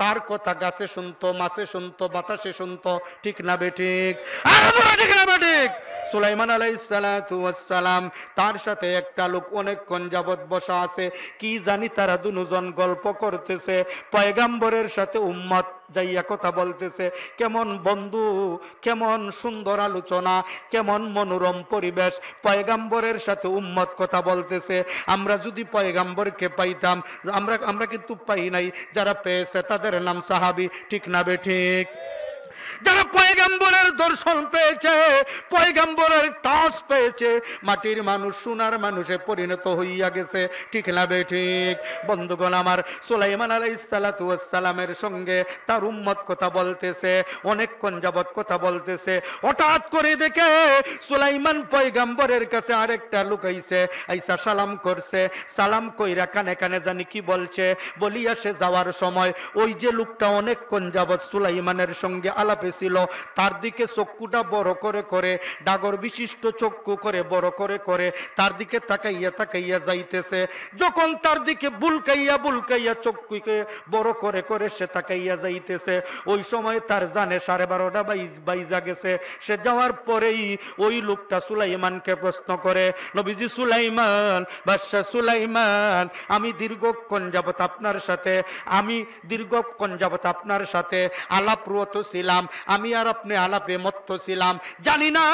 তার কথা গাছে শুনতো মাছে শুনতো বাতাসে শুনতো ঠিক না বেঠিক ঠিক না বেঠিক সুলাইমান আলাইসালাম তার সাথে একটা লোক অনেকক্ষণ যাবৎ বসা আছে কি জানি তারা দুজন গল্প করতেছে পয়গাম্বরের সাথে উম্মাদ যাইয়া কথা বলতেছে কেমন বন্ধু কেমন সুন্দর আলোচনা কেমন মনোরম পরিবেশ পয়গাম্বরের সাথে উম্মত কথা বলতেছে আমরা যদি পয়গাম্বরকে পাইতাম আমরা আমরা কিন্তু পাই নাই যারা পেয়েছে তাদের নাম সাহাবি ঠিক না বে ঠিক যারা পয়গাম্বরের দর্শন পেয়েছে পয়গাম্বরের টাচ পেয়েছে মাটির মানুষ সোনার মানুষে পরিণত হইয়া গেছে ঠিক না বে ঠিক বন্ধুগণ আমার সোলাইমান আলাই সালাতামের সঙ্গে তার উম্মত কথা বলতেছে অনেকক্ষণ যাবৎ কথা বলতেছে হঠাৎ করে দেখে সোলাইমান পয়গাম্বরের কাছে আরেকটা লুকাইছে আইসা সালাম করছে সালাম কইরা কানে কানে জানি কি বলছে বলিয়া সে যাওয়ার সময় ওই যে লোকটা অনেকক্ষণ যাবৎ সুলাইমানের সঙ্গে আলাপ পেছিল তার দিকে চক্ষুটা বড় করে করে ডাগর বিশিষ্ট চক্ষু করে বড় করে করে তার দিকে তাকাইয়া তাকাইয়া যাইতেছে যখন তার দিকে বুলকাইয়া বুলকাইয়া চক্ষুকে বড় করে করে সে তাকাইয়া যাইতেছে ওই সময় তার জানে সাড়ে বারোটা বাইজ বাইজা গেছে সে যাওয়ার পরেই ওই লোকটা সুলাইমানকে প্রশ্ন করে নবীজি সুলাইমান বাদশাহ সুলাইমান আমি দীর্ঘক্ষণ যাবত আপনার সাথে আমি দীর্ঘক্ষণ যাবত আপনার সাথে আলাপ্রত ছিলাম ছিলাম আমি আর আপনি আলাপে মত্ত ছিলাম জানি না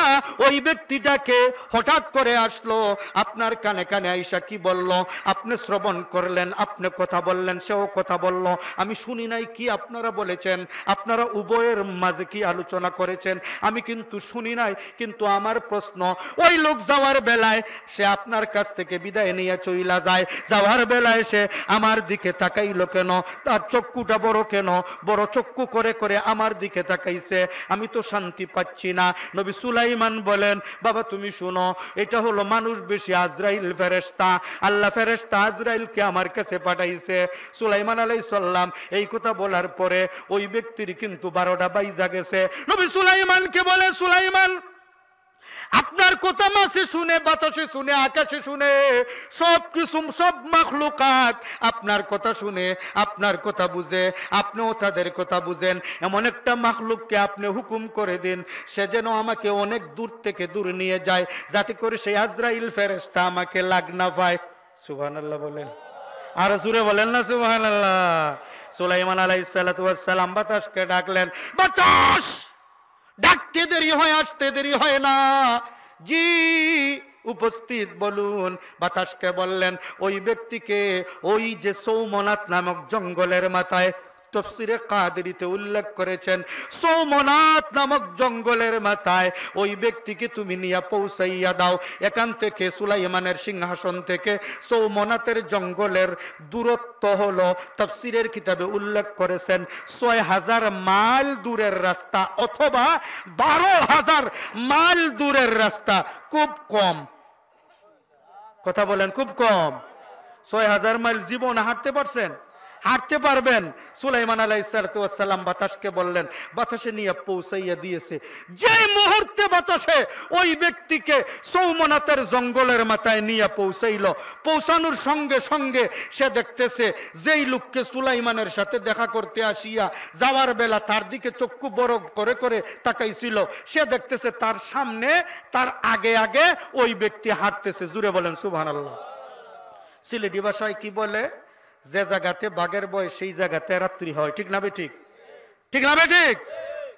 ওই ব্যক্তিটাকে হঠাৎ করে আসলো আপনার কানে কানে আইসা কি বলল আপনি শ্রবণ করলেন আপনি কথা বললেন সেও কথা বলল আমি শুনি নাই কি আপনারা বলেছেন আপনারা উভয়ের মাঝে কি আলোচনা করেছেন আমি কিন্তু শুনি নাই কিন্তু আমার প্রশ্ন ওই লোক যাওয়ার বেলায় সে আপনার কাছ থেকে বিদায় নিয়ে চইলা যায় যাওয়ার বেলায় সে আমার দিকে তাকাইলো কেন তার চক্ষুটা বড় কেন বড় চক্ষু করে করে আমার দিকে তাকাই তাকাইছে আমি তো শান্তি পাচ্ছি না নবী সুলাইমান বলেন বাবা তুমি শুনো এটা হলো মানুষ বেশি আজরাইল ফেরেস্তা আল্লাহ ফেরেস্তা আজরাইলকে আমার কাছে পাঠাইছে সুলাইমান আলাই সাল্লাম এই কথা বলার পরে ওই ব্যক্তির কিন্তু বারোটা বাইজা গেছে নবী সুলাইমানকে বলে সুলাইমান আপনার কথা মাসে শুনে বাতাসে শুনে আকাশে শুনে সব কিছু সব মাখলুকাত আপনার কথা শুনে আপনার কথা বুঝে আপনিও তাদের কথা বুঝেন এমন একটা মাখলুককে আপনি হুকুম করে দিন সে যেন আমাকে অনেক দূর থেকে দূরে নিয়ে যায় যাতে করে সেই আজরাইল ফেরেস্তা আমাকে লাগ না পায় সুহান আল্লাহ বলেন আর জুড়ে বলেন না সুহান আল্লাহ সুলাইমান আলাইসালাম বাতাসকে ডাকলেন বাতাস ডাকতে দেরি হয় আসতে দেরি হয় না জি উপস্থিত বলুন বাতাসকে বললেন ওই ব্যক্তিকে ওই যে সৌমনাথ নামক জঙ্গলের মাথায় তফসিরে কাদেরিতে উল্লেখ করেছেন সোমনাথ নামক জঙ্গলের মাথায় ওই ব্যক্তিকে তুমি নিয়ে পৌঁছাইয়া দাও এখান থেকে সুলাইমানের সিংহাসন থেকে সৌমনাথের জঙ্গলের দূরত্ব হলো তফসিরের কিতাবে উল্লেখ করেছেন ছয় হাজার মাইল দূরের রাস্তা অথবা বারো হাজার মাইল দূরের রাস্তা খুব কম কথা বলেন খুব কম ছয় হাজার মাইল জীবন হাঁটতে পারছেন হাঁটতে পারবেন সুলাইমান সালাম বাতাসকে বললেন বাতাসে নিয়ে পৌঁছাইয়া দিয়েছে যে মুহূর্তে বাতাসে ওই ব্যক্তিকে সৌমনাথের জঙ্গলের মাথায় নিয়ে পৌঁছাইল পৌঁছানোর সঙ্গে সঙ্গে সে দেখতেছে যেই লোককে সুলাইমানের সাথে দেখা করতে আসিয়া যাওয়ার বেলা তার দিকে চক্ষু বড় করে করে তাকাইছিল সে দেখতেছে তার সামনে তার আগে আগে ওই ব্যক্তি হাঁটতেছে জুড়ে বলেন সুভান আল্লাহ সিলেটি ভাষায় কি বলে যে জায়গাতে বাঘের বয় সেই জায়গাতে রাত্রি হয় ঠিক না বে ঠিক ঠিক না বে ঠিক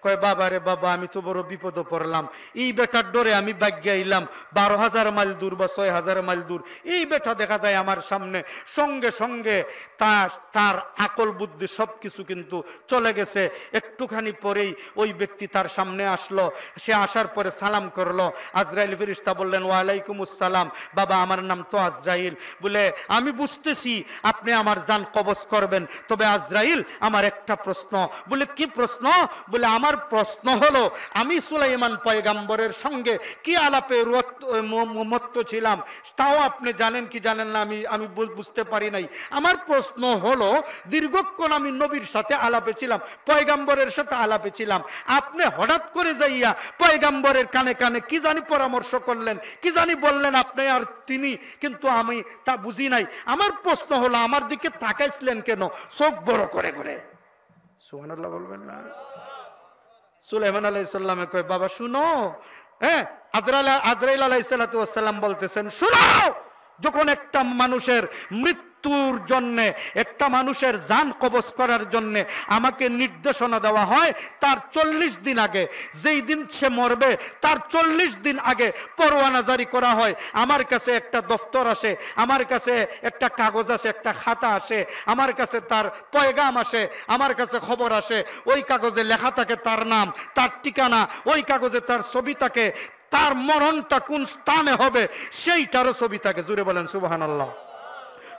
কয় বাবা রে বাবা আমি তো বড় বিপদ পড়লাম এই বেটার ডরে আমি বাগ্যা ইলাম বারো হাজার মাইল দূর বা ছয় হাজার মাইল দূর এই বেটা দেখা যায় আমার সামনে সঙ্গে সঙ্গে তার তার আকল বুদ্ধি সব কিছু কিন্তু চলে গেছে একটুখানি পরেই ওই ব্যক্তি তার সামনে আসলো সে আসার পরে সালাম করলো আজরাইল ফিরিস্তা বললেন ওয়ালাইকুম আসসালাম বাবা আমার নাম তো আজরাইল বলে আমি বুঝতেছি আপনি আমার যান কবচ করবেন তবে আজরাইল আমার একটা প্রশ্ন বলে কি প্রশ্ন বলে আমার আমার প্রশ্ন হলো আমি সুলাইমান পয়গাম্বরের সঙ্গে কি আলাপে মত্ত ছিলাম তাও আপনি জানেন কি জানেন না আমি আমি বুঝতে পারি নাই আমার প্রশ্ন হলো দীর্ঘক্ষণ আমি নবীর সাথে আলাপে ছিলাম পয়গাম্বরের সাথে আলাপে ছিলাম আপনি হঠাৎ করে যাইয়া পয়গাম্বরের কানে কানে কি জানি পরামর্শ করলেন কি জানি বললেন আপনি আর তিনি কিন্তু আমি তা বুঝি নাই আমার প্রশ্ন হলো আমার দিকে তাকাইছিলেন কেন চোখ বড় করে করে সুহানাল্লাহ বলবেন না সুলেমান আলাইসাল্লামে কয়ে বাবা শুনো হ্যাঁ আজরাইল আজরাইল আলাইসাল্লাম বলতেছেন শুনো যখন একটা মানুষের মৃত্যু মৃত্যুর জন্যে একটা মানুষের যান কবচ করার জন্যে আমাকে নির্দেশনা দেওয়া হয় তার চল্লিশ দিন আগে যেই দিন সে মরবে তার চল্লিশ দিন আগে পরোয়ানা জারি করা হয় আমার কাছে একটা দফতর আসে আমার কাছে একটা কাগজ আসে একটা খাতা আসে আমার কাছে তার পয়গাম আসে আমার কাছে খবর আসে ওই কাগজে লেখা থাকে তার নাম তার ঠিকানা ওই কাগজে তার ছবি থাকে তার মরণটা কোন স্থানে হবে সেইটারও ছবি থাকে জুড়ে বলেন সুবাহান আল্লাহ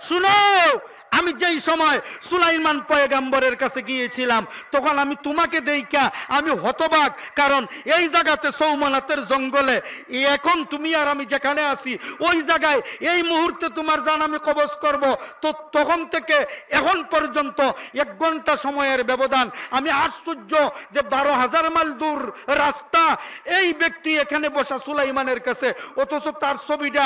Suno, আমি যেই সময় সুলাইমান পয়গাম্বরের কাছে গিয়েছিলাম তখন আমি তোমাকে দেইকা আমি হতবাক কারণ এই জায়গাতে সৌমানাতের জঙ্গলে এখন তুমি আর আমি যেখানে আছি ওই জায়গায় এই মুহূর্তে তোমার জান আমি কবজ করব তো তখন থেকে এখন পর্যন্ত এক ঘন্টা সময়ের ব্যবধান আমি আশ্চর্য যে বারো হাজার মাইল দূর রাস্তা এই ব্যক্তি এখানে বসা সুলাইমানের কাছে অথচ তার ছবিটা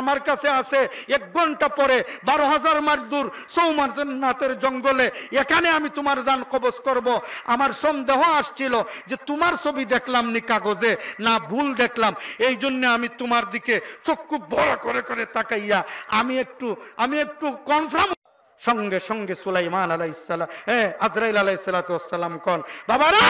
আমার কাছে আছে এক ঘন্টা পরে বারো হাজার মাইল দূর সৌমারনাথের জঙ্গলে এখানে আমি তোমার যান কবজ করব আমার সন্দেহ আসছিল যে তোমার ছবি দেখলাম নি কাগজে না ভুল দেখলাম এই জন্য আমি তোমার দিকে চক্ষু বড় করে করে তাকাইয়া আমি একটু আমি একটু কনফার্ম সঙ্গে সঙ্গে সুলাইমান আলাইসাল্লাম হ্যাঁ আজরাইল আলাইসালাতাম কন বাবা রে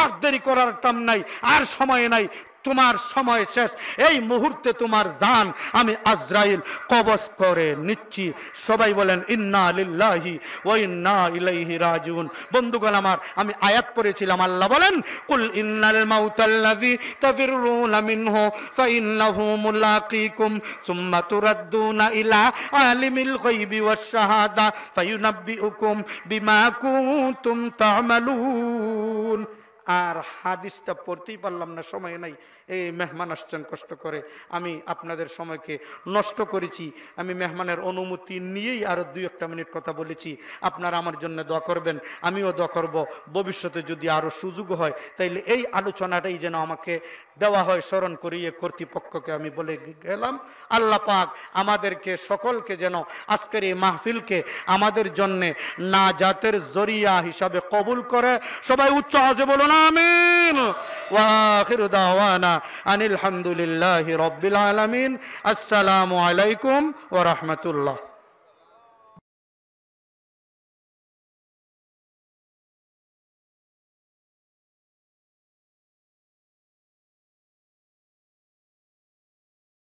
আর দেরি করার টাম নাই আর সময় নাই তোমার সময় শেষ এই মুহূর্তে তোমার জান আমি আজরাইল কবজ করে নিচ্ছি সবাই বলেন ইন্না লিল্লাহি ও ইন্না ইলাইহি রাজিউন বন্ধুগণ আমার আমি আয়াত পড়েছিলাম আল্লাহ বলেন কুল ইন্নাল মাউতাল্লাযী তাফিরুনা মিনহু ফাইন্নাহু মুলাকিকুম সুম্মা তুরাদ্দুনা ইলা আলিমিল গায়বি ওয়াশ শাহাদা ফায়ুনাব্বিউকুম বিমা কুনতুম তা'মালুন আর হাদিসটা পড়তেই পারলাম না সময় নাই এই মেহমান আসছেন কষ্ট করে আমি আপনাদের সময়কে নষ্ট করেছি আমি মেহমানের অনুমতি নিয়েই আরও দুই একটা মিনিট কথা বলেছি আপনারা আমার জন্য দোয়া করবেন আমিও দোয়া করব ভবিষ্যতে যদি আরও সুযোগ হয় তাইলে এই আলোচনাটাই যেন আমাকে দেওয়া হয় স্মরণ করিয়ে কর্তৃপক্ষকে আমি বলে গেলাম আল্লাহ পাক আমাদেরকে সকলকে যেন আজকের এই মাহফিলকে আমাদের জন্যে না জাতের জরিয়া হিসাবে কবুল করে সবাই উচ্চ আজে বলো না আমি ওয়াখির দাওয়ানা আনিল হামদুলিল্লাহ রব্বিল আলমিন আসসালামু আলাইকুম ও রহমতুল্লাহ